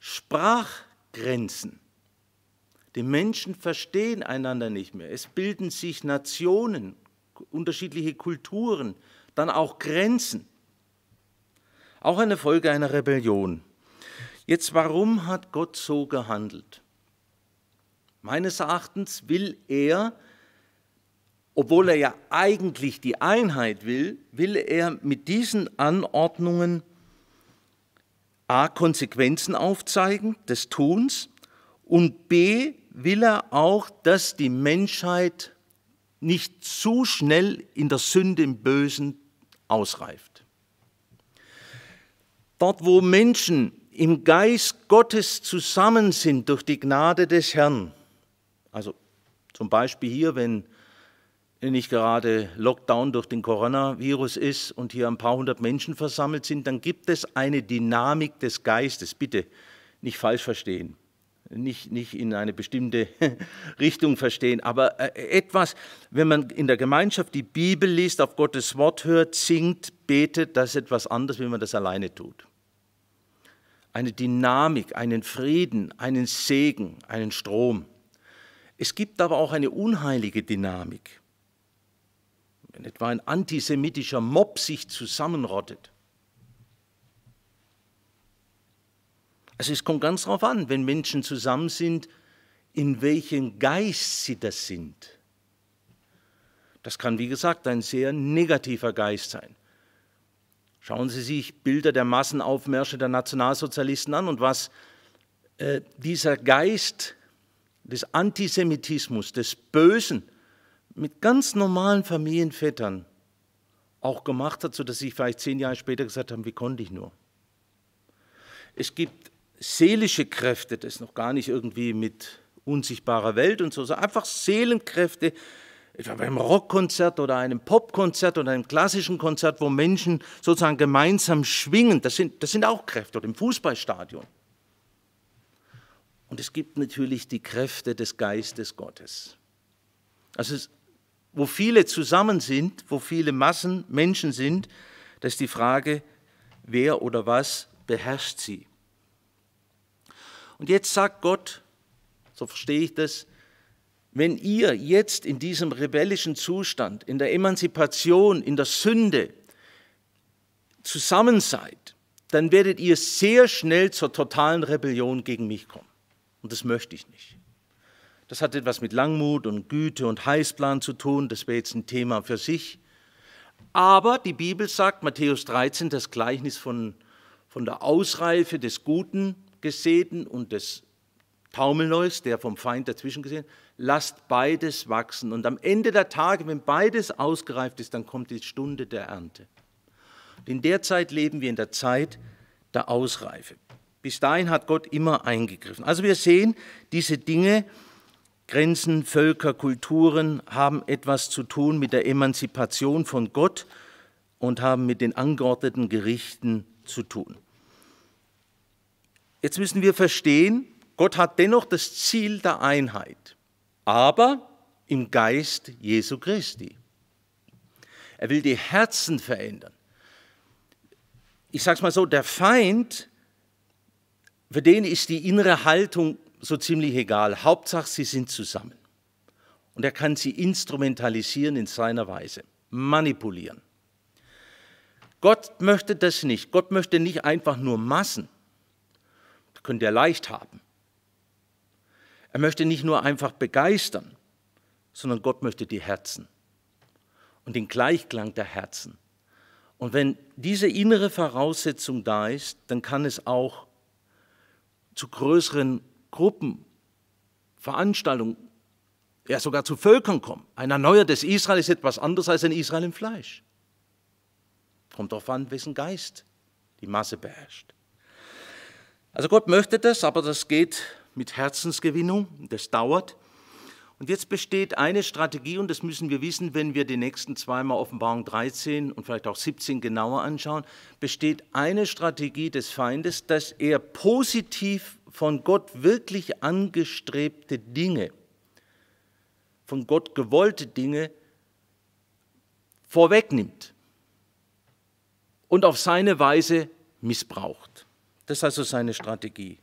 Sprachgrenzen. Die Menschen verstehen einander nicht mehr. Es bilden sich Nationen, unterschiedliche Kulturen, dann auch Grenzen. Auch eine Folge einer Rebellion. Jetzt, warum hat Gott so gehandelt? Meines Erachtens will er, obwohl er ja eigentlich die Einheit will, will er mit diesen Anordnungen a Konsequenzen aufzeigen des Tuns und b will er auch, dass die Menschheit nicht zu schnell in der Sünde im Bösen ausreift. Dort, wo Menschen im Geist Gottes zusammen sind durch die Gnade des Herrn, also zum Beispiel hier, wenn nicht gerade Lockdown durch den Coronavirus ist und hier ein paar hundert Menschen versammelt sind, dann gibt es eine Dynamik des Geistes. Bitte nicht falsch verstehen, nicht, nicht in eine bestimmte Richtung verstehen, aber äh, etwas, wenn man in der Gemeinschaft die Bibel liest, auf Gottes Wort hört, singt, betet, das ist etwas anderes, wenn man das alleine tut. Eine Dynamik, einen Frieden, einen Segen, einen Strom. Es gibt aber auch eine unheilige Dynamik wenn etwa ein antisemitischer Mob sich zusammenrottet. Also es kommt ganz darauf an, wenn Menschen zusammen sind, in welchem Geist sie das sind. Das kann, wie gesagt, ein sehr negativer Geist sein. Schauen Sie sich Bilder der Massenaufmärsche der Nationalsozialisten an und was äh, dieser Geist des Antisemitismus, des Bösen, mit ganz normalen Familienvätern auch gemacht hat, sodass sie vielleicht zehn Jahre später gesagt haben, wie konnte ich nur. Es gibt seelische Kräfte, das ist noch gar nicht irgendwie mit unsichtbarer Welt und so, sondern einfach Seelenkräfte, etwa beim Rockkonzert oder einem Popkonzert oder einem klassischen Konzert, wo Menschen sozusagen gemeinsam schwingen, das sind, das sind auch Kräfte, oder im Fußballstadion. Und es gibt natürlich die Kräfte des Geistes Gottes. Also es wo viele zusammen sind, wo viele Massen Menschen sind, das ist die Frage, wer oder was beherrscht sie. Und jetzt sagt Gott, so verstehe ich das, wenn ihr jetzt in diesem rebellischen Zustand, in der Emanzipation, in der Sünde zusammen seid, dann werdet ihr sehr schnell zur totalen Rebellion gegen mich kommen. Und das möchte ich nicht. Das hat etwas mit Langmut und Güte und Heißplan zu tun. Das wäre jetzt ein Thema für sich. Aber die Bibel sagt, Matthäus 13, das Gleichnis von, von der Ausreife des Guten Gesäten und des Taumelneus, der vom Feind dazwischen gesehen, lasst beides wachsen. Und am Ende der Tage, wenn beides ausgereift ist, dann kommt die Stunde der Ernte. Und in der Zeit leben wir in der Zeit der Ausreife. Bis dahin hat Gott immer eingegriffen. Also wir sehen, diese Dinge Grenzen, Völker, Kulturen haben etwas zu tun mit der Emanzipation von Gott und haben mit den angeordneten Gerichten zu tun. Jetzt müssen wir verstehen, Gott hat dennoch das Ziel der Einheit, aber im Geist Jesu Christi. Er will die Herzen verändern. Ich sage es mal so, der Feind, für den ist die innere Haltung so ziemlich egal. Hauptsache, sie sind zusammen. Und er kann sie instrumentalisieren in seiner Weise, manipulieren. Gott möchte das nicht. Gott möchte nicht einfach nur Massen. Das könnte er leicht haben. Er möchte nicht nur einfach begeistern, sondern Gott möchte die Herzen und den Gleichklang der Herzen. Und wenn diese innere Voraussetzung da ist, dann kann es auch zu größeren Gruppen, Veranstaltungen, ja sogar zu Völkern kommen. Ein erneuertes Israel ist etwas anderes als ein Israel im Fleisch. Kommt darauf an, wessen Geist die Masse beherrscht. Also Gott möchte das, aber das geht mit Herzensgewinnung, das dauert. Und jetzt besteht eine Strategie, und das müssen wir wissen, wenn wir die nächsten zweimal Offenbarung 13 und vielleicht auch 17 genauer anschauen, besteht eine Strategie des Feindes, dass er positiv von Gott wirklich angestrebte Dinge, von Gott gewollte Dinge vorwegnimmt und auf seine Weise missbraucht. Das ist also seine Strategie.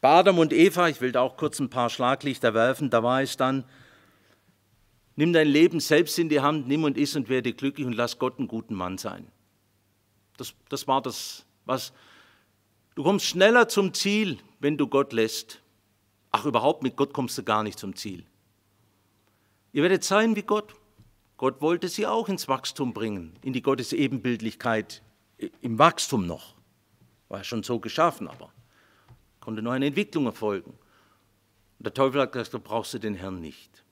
Bei Adam und Eva, ich will da auch kurz ein paar Schlaglichter werfen, da war es dann, nimm dein Leben selbst in die Hand, nimm und iss und werde glücklich und lass Gott einen guten Mann sein. Das, das war das, was, du kommst schneller zum Ziel, wenn du Gott lässt. Ach, überhaupt mit Gott kommst du gar nicht zum Ziel. Ihr werdet sein wie Gott. Gott wollte sie auch ins Wachstum bringen, in die Gottesebenbildlichkeit, im Wachstum noch. War schon so geschaffen, aber konnte nur eine Entwicklung erfolgen. Und der Teufel hat gesagt, du brauchst du den Herrn nicht.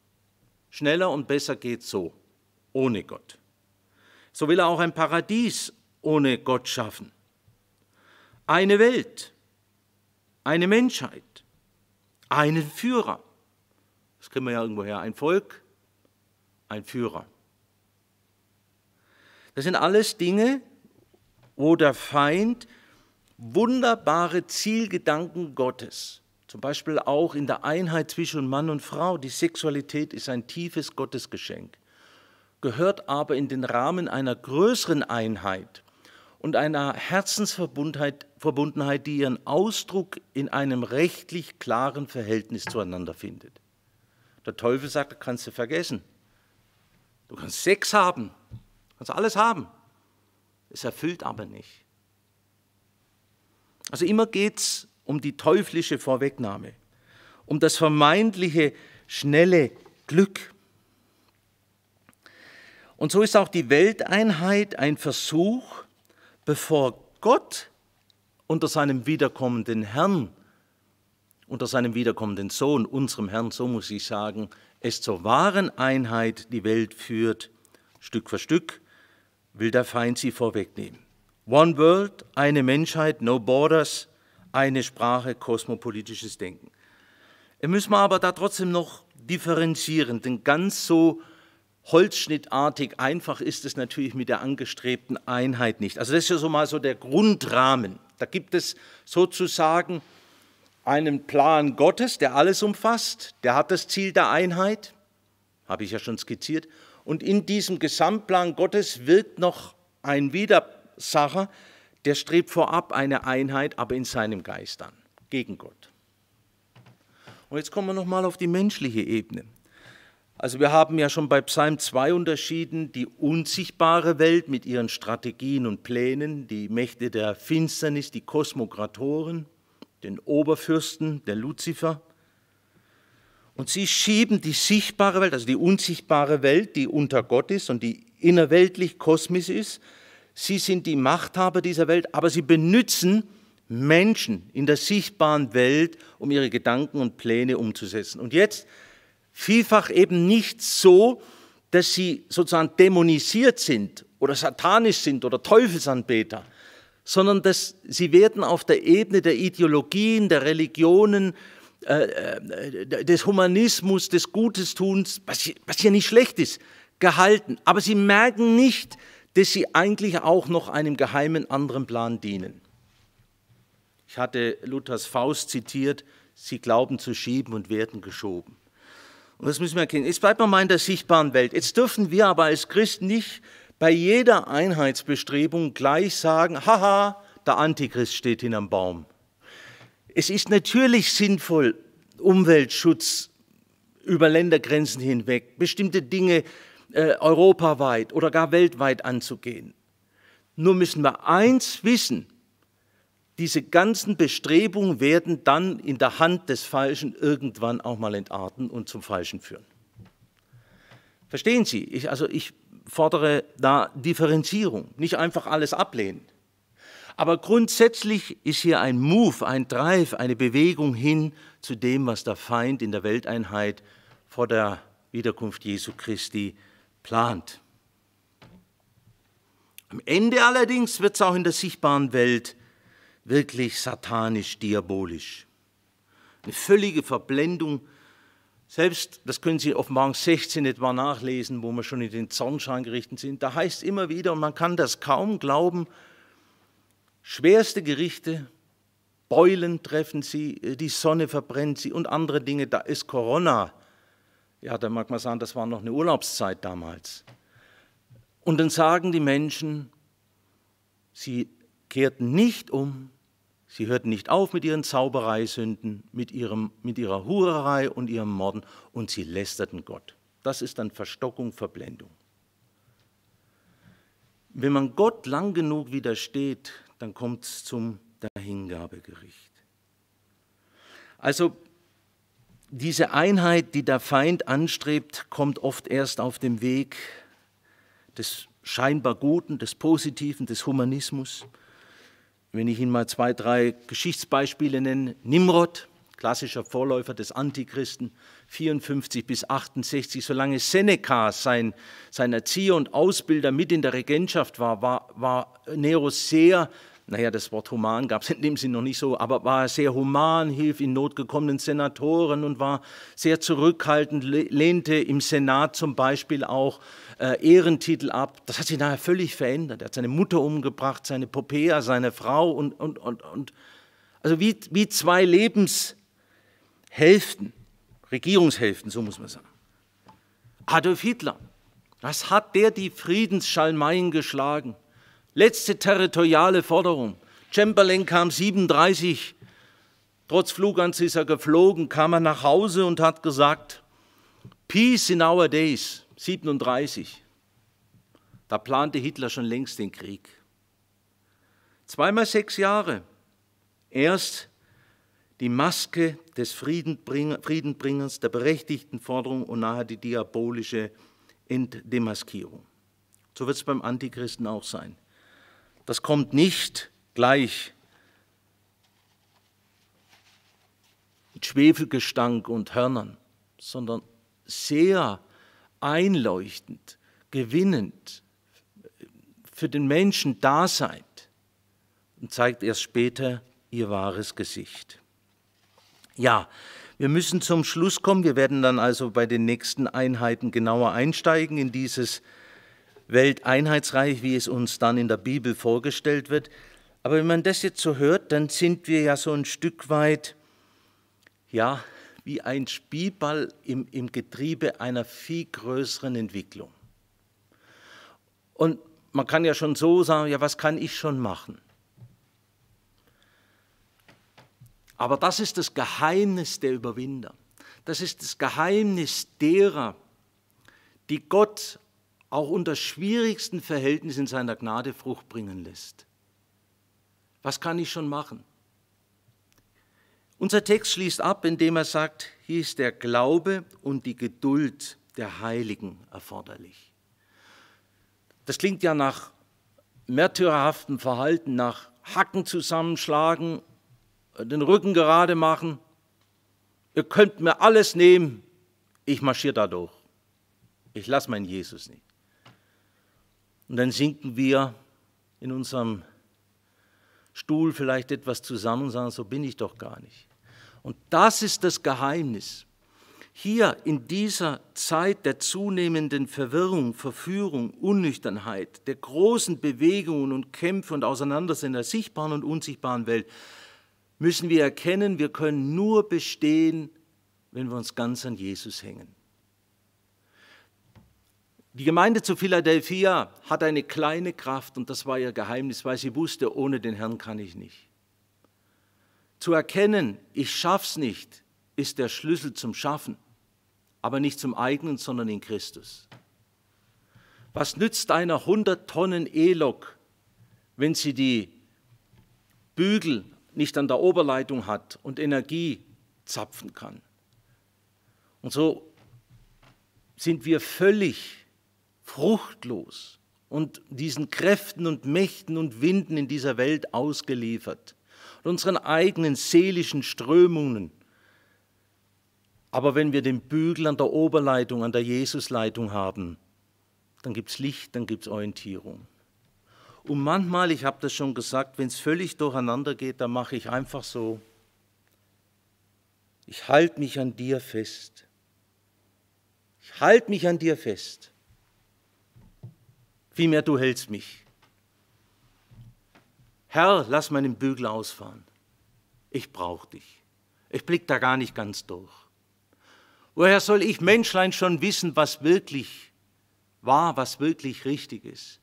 Schneller und besser geht so, ohne Gott. So will er auch ein Paradies ohne Gott schaffen. Eine Welt, eine Menschheit, einen Führer. Das kennen wir ja irgendwo her. Ein Volk, ein Führer. Das sind alles Dinge, wo der Feind wunderbare Zielgedanken Gottes, zum Beispiel auch in der Einheit zwischen Mann und Frau, die Sexualität ist ein tiefes Gottesgeschenk, gehört aber in den Rahmen einer größeren Einheit und einer Herzensverbundenheit, die ihren Ausdruck in einem rechtlich klaren Verhältnis zueinander findet. Der Teufel sagt, du kannst du vergessen. Du kannst Sex haben, du kannst alles haben. Es erfüllt aber nicht. Also immer geht es um die teuflische Vorwegnahme, um das vermeintliche schnelle Glück. Und so ist auch die Welteinheit ein Versuch, bevor Gott unter seinem wiederkommenden Herrn, unter seinem wiederkommenden Sohn, unserem Herrn, so muss ich sagen, es zur wahren Einheit die Welt führt, Stück für Stück, will der Feind sie vorwegnehmen. One World, eine Menschheit, no borders, eine Sprache, kosmopolitisches Denken. Müssen wir aber da trotzdem noch differenzieren, denn ganz so holzschnittartig einfach ist es natürlich mit der angestrebten Einheit nicht. Also das ist ja so mal so der Grundrahmen. Da gibt es sozusagen einen Plan Gottes, der alles umfasst, der hat das Ziel der Einheit, habe ich ja schon skizziert, und in diesem Gesamtplan Gottes wirkt noch ein Widersacher, der strebt vorab eine Einheit, aber in seinem Geist an, gegen Gott. Und jetzt kommen wir nochmal auf die menschliche Ebene. Also wir haben ja schon bei Psalm 2 unterschieden, die unsichtbare Welt mit ihren Strategien und Plänen, die Mächte der Finsternis, die Kosmokratoren, den Oberfürsten, der Luzifer. Und sie schieben die sichtbare Welt, also die unsichtbare Welt, die unter Gott ist und die innerweltlich kosmisch ist, sie sind die Machthaber dieser Welt, aber sie benutzen Menschen in der sichtbaren Welt, um ihre Gedanken und Pläne umzusetzen. Und jetzt Vielfach eben nicht so, dass sie sozusagen dämonisiert sind oder satanisch sind oder Teufelsanbeter, sondern dass sie werden auf der Ebene der Ideologien, der Religionen, äh, äh, des Humanismus, des Gutestuns, was, was ja nicht schlecht ist, gehalten. Aber sie merken nicht, dass sie eigentlich auch noch einem geheimen anderen Plan dienen. Ich hatte Luthers Faust zitiert, sie glauben zu schieben und werden geschoben. Und das müssen wir erkennen. Jetzt bleibt man mal in der sichtbaren Welt. Jetzt dürfen wir aber als Christen nicht bei jeder Einheitsbestrebung gleich sagen, haha, der Antichrist steht hinterm Baum. Es ist natürlich sinnvoll, Umweltschutz über Ländergrenzen hinweg, bestimmte Dinge äh, europaweit oder gar weltweit anzugehen. Nur müssen wir eins wissen, diese ganzen Bestrebungen werden dann in der Hand des Falschen irgendwann auch mal entarten und zum Falschen führen. Verstehen Sie? Ich, also ich fordere da Differenzierung, nicht einfach alles ablehnen. Aber grundsätzlich ist hier ein Move, ein Drive, eine Bewegung hin zu dem, was der Feind in der Welteinheit vor der Wiederkunft Jesu Christi plant. Am Ende allerdings wird es auch in der sichtbaren Welt wirklich satanisch, diabolisch. Eine völlige Verblendung. Selbst, das können Sie Offenbarung 16 etwa nachlesen, wo wir schon in den Zornschangerichten sind, da heißt es immer wieder, und man kann das kaum glauben, schwerste Gerichte, Beulen treffen sie, äh, die Sonne verbrennt sie und andere Dinge, da ist Corona. Ja, da mag man sagen, das war noch eine Urlaubszeit damals. Und dann sagen die Menschen, sie kehrten nicht um, Sie hörten nicht auf mit ihren Zaubereisünden, mit, ihrem, mit ihrer Hurerei und ihrem Morden und sie lästerten Gott. Das ist dann Verstockung, Verblendung. Wenn man Gott lang genug widersteht, dann kommt es zum Dahingabegericht. Also diese Einheit, die der Feind anstrebt, kommt oft erst auf dem Weg des scheinbar Guten, des Positiven, des Humanismus wenn ich Ihnen mal zwei, drei Geschichtsbeispiele nenne, Nimrod, klassischer Vorläufer des Antichristen, 54 bis 68, solange Seneca sein, sein Erzieher und Ausbilder mit in der Regentschaft war, war, war Nero sehr naja, das Wort human gab es in dem Sinn noch nicht so, aber war sehr human, hilf in Not gekommenen Senatoren und war sehr zurückhaltend, lehnte im Senat zum Beispiel auch äh, Ehrentitel ab. Das hat sich nachher völlig verändert. Er hat seine Mutter umgebracht, seine Popea, seine Frau und, und, und, und. Also wie, wie zwei Lebenshälften, Regierungshälften, so muss man sagen. Adolf Hitler, was hat der die Friedensschalmeien geschlagen? Letzte territoriale Forderung. Chamberlain kam 37, trotz Flugangst ist er geflogen, kam er nach Hause und hat gesagt, Peace in our days, 37. Da plante Hitler schon längst den Krieg. Zweimal sechs Jahre. Erst die Maske des Friedenbringer, Friedenbringers, der berechtigten Forderung und nachher die diabolische Entdemaskierung. So wird es beim Antichristen auch sein. Das kommt nicht gleich mit Schwefelgestank und Hörnern, sondern sehr einleuchtend, gewinnend, für den Menschen da seid und zeigt erst später ihr wahres Gesicht. Ja, wir müssen zum Schluss kommen. Wir werden dann also bei den nächsten Einheiten genauer einsteigen in dieses Welteinheitsreich, wie es uns dann in der Bibel vorgestellt wird. Aber wenn man das jetzt so hört, dann sind wir ja so ein Stück weit, ja, wie ein Spielball im, im Getriebe einer viel größeren Entwicklung. Und man kann ja schon so sagen, ja, was kann ich schon machen? Aber das ist das Geheimnis der Überwinder. Das ist das Geheimnis derer, die Gott auch unter schwierigsten Verhältnissen seiner Gnade Frucht bringen lässt. Was kann ich schon machen? Unser Text schließt ab, indem er sagt, hier ist der Glaube und die Geduld der Heiligen erforderlich. Das klingt ja nach märtyrerhaftem Verhalten, nach Hacken zusammenschlagen, den Rücken gerade machen. Ihr könnt mir alles nehmen, ich marschiere da durch. Ich lasse meinen Jesus nicht. Und dann sinken wir in unserem Stuhl vielleicht etwas zusammen und sagen, so bin ich doch gar nicht. Und das ist das Geheimnis. Hier in dieser Zeit der zunehmenden Verwirrung, Verführung, Unnüchternheit, der großen Bewegungen und Kämpfe und Auseinandersetzungen der sichtbaren und unsichtbaren Welt, müssen wir erkennen, wir können nur bestehen, wenn wir uns ganz an Jesus hängen. Die Gemeinde zu Philadelphia hat eine kleine Kraft und das war ihr Geheimnis, weil sie wusste, ohne den Herrn kann ich nicht. Zu erkennen, ich schaff's nicht, ist der Schlüssel zum Schaffen, aber nicht zum eigenen, sondern in Christus. Was nützt einer 100 Tonnen E-Lok, wenn sie die Bügel nicht an der Oberleitung hat und Energie zapfen kann? Und so sind wir völlig fruchtlos und diesen Kräften und Mächten und Winden in dieser Welt ausgeliefert und unseren eigenen seelischen Strömungen. Aber wenn wir den Bügel an der Oberleitung, an der Jesusleitung haben, dann gibt es Licht, dann gibt es Orientierung. Und manchmal, ich habe das schon gesagt, wenn es völlig durcheinander geht, dann mache ich einfach so, ich halte mich an dir fest. Ich halte mich an dir fest vielmehr du hältst mich. Herr, lass meinen Bügel ausfahren. Ich brauch dich. Ich blick da gar nicht ganz durch. Woher soll ich Menschlein schon wissen, was wirklich wahr, was wirklich richtig ist?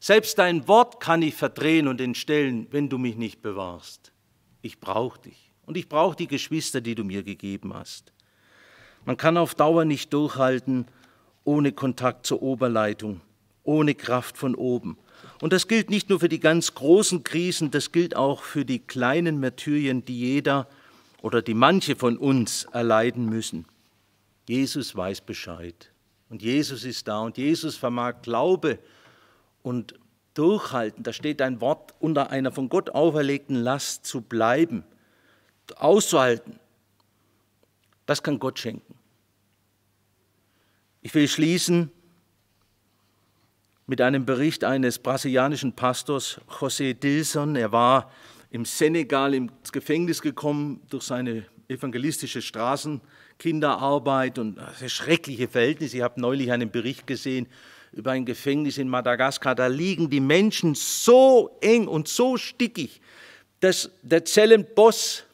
Selbst dein Wort kann ich verdrehen und entstellen, wenn du mich nicht bewahrst. Ich brauch dich. Und ich brauch die Geschwister, die du mir gegeben hast. Man kann auf Dauer nicht durchhalten ohne Kontakt zur Oberleitung ohne Kraft von oben. Und das gilt nicht nur für die ganz großen Krisen, das gilt auch für die kleinen Martyrien, die jeder oder die manche von uns erleiden müssen. Jesus weiß Bescheid und Jesus ist da und Jesus vermag Glaube und Durchhalten, da steht ein Wort, unter einer von Gott auferlegten Last zu bleiben, auszuhalten. Das kann Gott schenken. Ich will schließen mit einem Bericht eines brasilianischen Pastors José Dilson. Er war im Senegal ins Gefängnis gekommen durch seine evangelistische Straßenkinderarbeit und äh, schreckliche Verhältnisse. Ich habe neulich einen Bericht gesehen über ein Gefängnis in Madagaskar. Da liegen die Menschen so eng und so stickig, dass der Zellenboss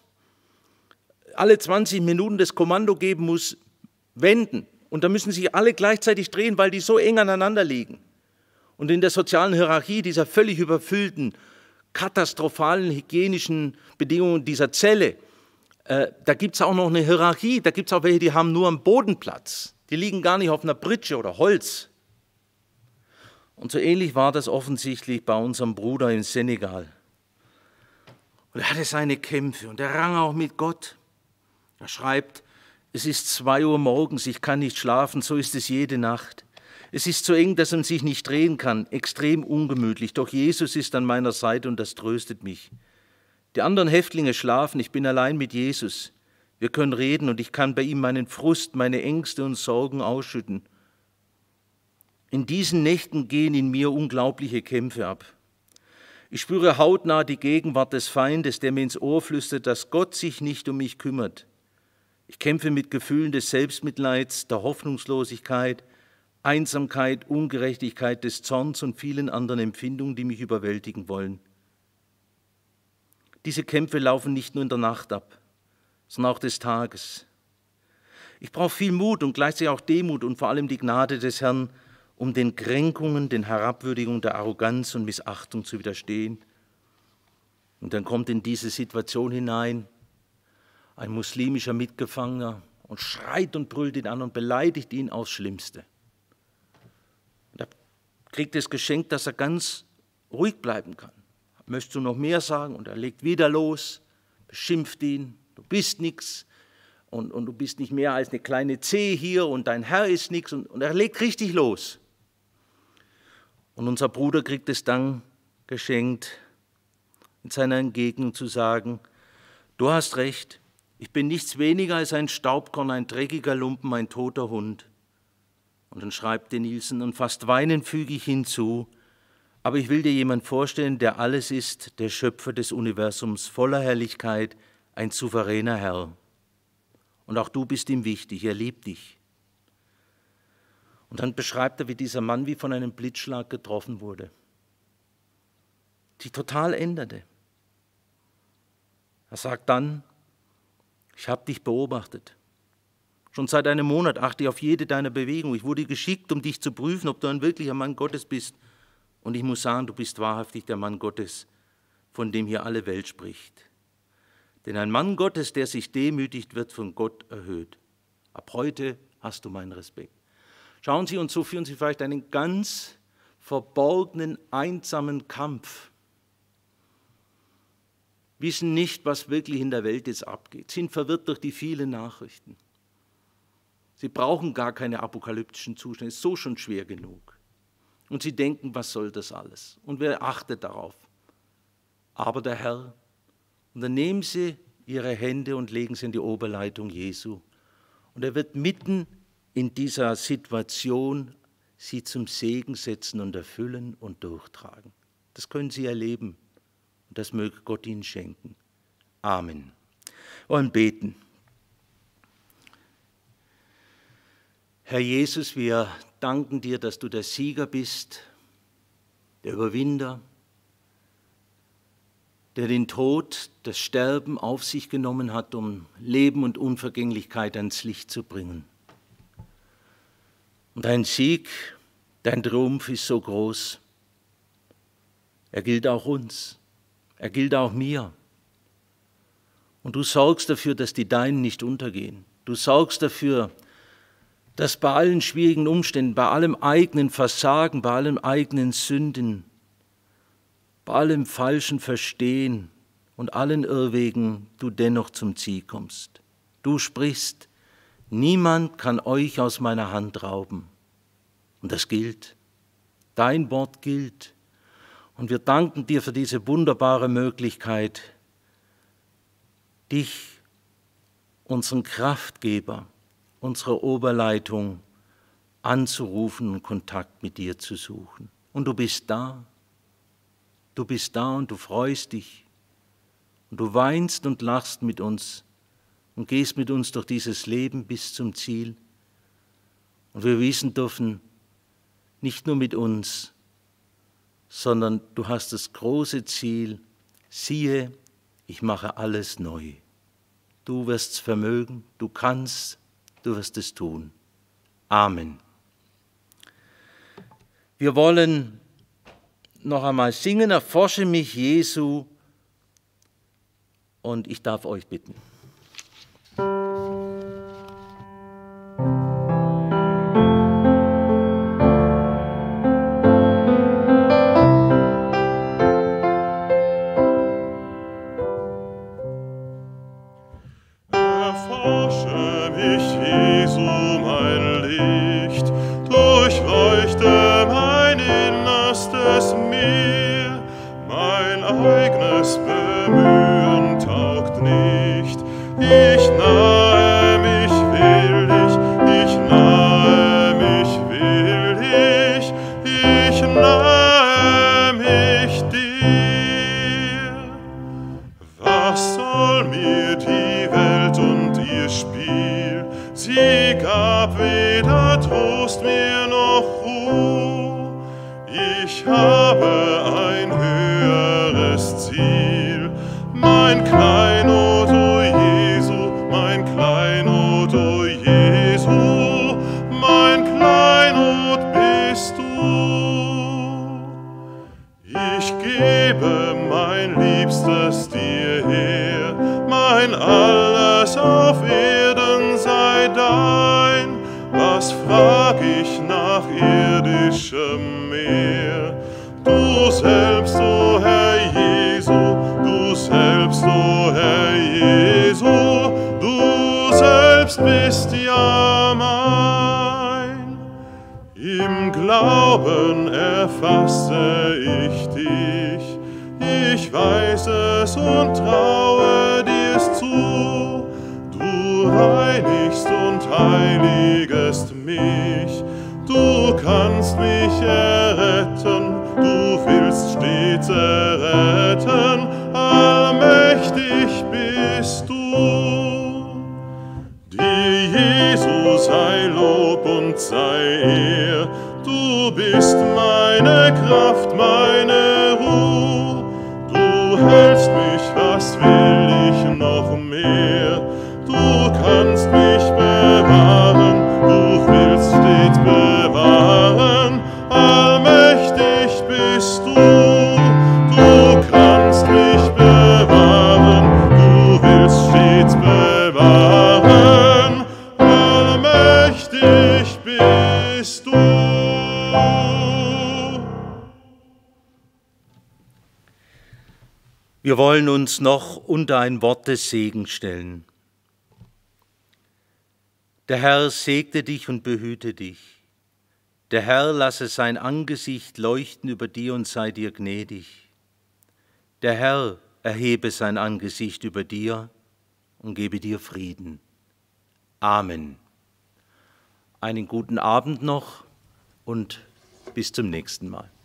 alle 20 Minuten das Kommando geben muss, wenden. Und da müssen sich alle gleichzeitig drehen, weil die so eng aneinander liegen und in der sozialen Hierarchie dieser völlig überfüllten, katastrophalen hygienischen Bedingungen dieser Zelle, äh, da gibt es auch noch eine Hierarchie, da gibt es auch welche, die haben nur am Boden Platz, die liegen gar nicht auf einer Pritsche oder Holz. Und so ähnlich war das offensichtlich bei unserem Bruder in Senegal. Und er hatte seine Kämpfe und er rang auch mit Gott. Er schreibt, es ist zwei Uhr morgens, ich kann nicht schlafen, so ist es jede Nacht. Es ist so eng, dass man sich nicht drehen kann, extrem ungemütlich, doch Jesus ist an meiner Seite und das tröstet mich. Die anderen Häftlinge schlafen, ich bin allein mit Jesus. Wir können reden und ich kann bei ihm meinen Frust, meine Ängste und Sorgen ausschütten. In diesen Nächten gehen in mir unglaubliche Kämpfe ab. Ich spüre hautnah die Gegenwart des Feindes, der mir ins Ohr flüstert, dass Gott sich nicht um mich kümmert. Ich kämpfe mit Gefühlen des Selbstmitleids, der Hoffnungslosigkeit, Einsamkeit, Ungerechtigkeit des Zorns und vielen anderen Empfindungen, die mich überwältigen wollen. Diese Kämpfe laufen nicht nur in der Nacht ab, sondern auch des Tages. Ich brauche viel Mut und gleichzeitig auch Demut und vor allem die Gnade des Herrn, um den Kränkungen, den Herabwürdigungen, der Arroganz und Missachtung zu widerstehen. Und dann kommt in diese Situation hinein ein muslimischer Mitgefangener und schreit und brüllt ihn an und beleidigt ihn aufs Schlimmste kriegt das Geschenk, dass er ganz ruhig bleiben kann. Möchtest du noch mehr sagen? Und er legt wieder los, beschimpft ihn, du bist nichts und, und du bist nicht mehr als eine kleine Zehe hier und dein Herr ist nichts und, und er legt richtig los. Und unser Bruder kriegt es dann geschenkt, in seiner Entgegnung zu sagen, du hast recht, ich bin nichts weniger als ein Staubkorn, ein dreckiger Lumpen, ein toter Hund. Und dann schreibt der Nielsen, und fast weinend füge ich hinzu, aber ich will dir jemand vorstellen, der alles ist, der Schöpfer des Universums voller Herrlichkeit, ein souveräner Herr. Und auch du bist ihm wichtig, er liebt dich. Und dann beschreibt er, wie dieser Mann wie von einem Blitzschlag getroffen wurde, sich total änderte. Er sagt dann, ich habe dich beobachtet. Schon seit einem Monat achte ich auf jede deiner Bewegungen. Ich wurde geschickt, um dich zu prüfen, ob du ein wirklicher Mann Gottes bist. Und ich muss sagen, du bist wahrhaftig der Mann Gottes, von dem hier alle Welt spricht. Denn ein Mann Gottes, der sich demütigt, wird von Gott erhöht. Ab heute hast du meinen Respekt. Schauen Sie, und so führen Sie vielleicht einen ganz verborgenen, einsamen Kampf. Wissen nicht, was wirklich in der Welt jetzt abgeht, sind verwirrt durch die vielen Nachrichten. Sie brauchen gar keine apokalyptischen Zustände, ist so schon schwer genug. Und sie denken, was soll das alles? Und wer achtet darauf? Aber der Herr, und dann nehmen sie ihre Hände und legen sie in die Oberleitung Jesu. Und er wird mitten in dieser Situation sie zum Segen setzen und erfüllen und durchtragen. Das können sie erleben und das möge Gott ihnen schenken. Amen. Wir wollen beten. Herr Jesus, wir danken dir, dass du der Sieger bist, der Überwinder, der den Tod, das Sterben auf sich genommen hat, um Leben und Unvergänglichkeit ans Licht zu bringen. Und dein Sieg, dein Triumph ist so groß. Er gilt auch uns. Er gilt auch mir. Und du sorgst dafür, dass die Deinen nicht untergehen. Du sorgst dafür, dass dass bei allen schwierigen Umständen, bei allem eigenen Versagen, bei allem eigenen Sünden, bei allem falschen Verstehen und allen Irrwegen du dennoch zum Ziel kommst. Du sprichst, niemand kann euch aus meiner Hand rauben. Und das gilt. Dein Wort gilt. Und wir danken dir für diese wunderbare Möglichkeit, dich, unseren Kraftgeber, unsere Oberleitung anzurufen und Kontakt mit dir zu suchen. Und du bist da. Du bist da und du freust dich. Und du weinst und lachst mit uns und gehst mit uns durch dieses Leben bis zum Ziel. Und wir wissen dürfen, nicht nur mit uns, sondern du hast das große Ziel, siehe, ich mache alles neu. Du wirst es vermögen, du kannst, du wirst es tun. Amen. Wir wollen noch einmal singen, erforsche mich Jesu und ich darf euch bitten. noch unter ein Wort des Segens stellen. Der Herr segne dich und behüte dich. Der Herr lasse sein Angesicht leuchten über dir und sei dir gnädig. Der Herr erhebe sein Angesicht über dir und gebe dir Frieden. Amen. Einen guten Abend noch und bis zum nächsten Mal.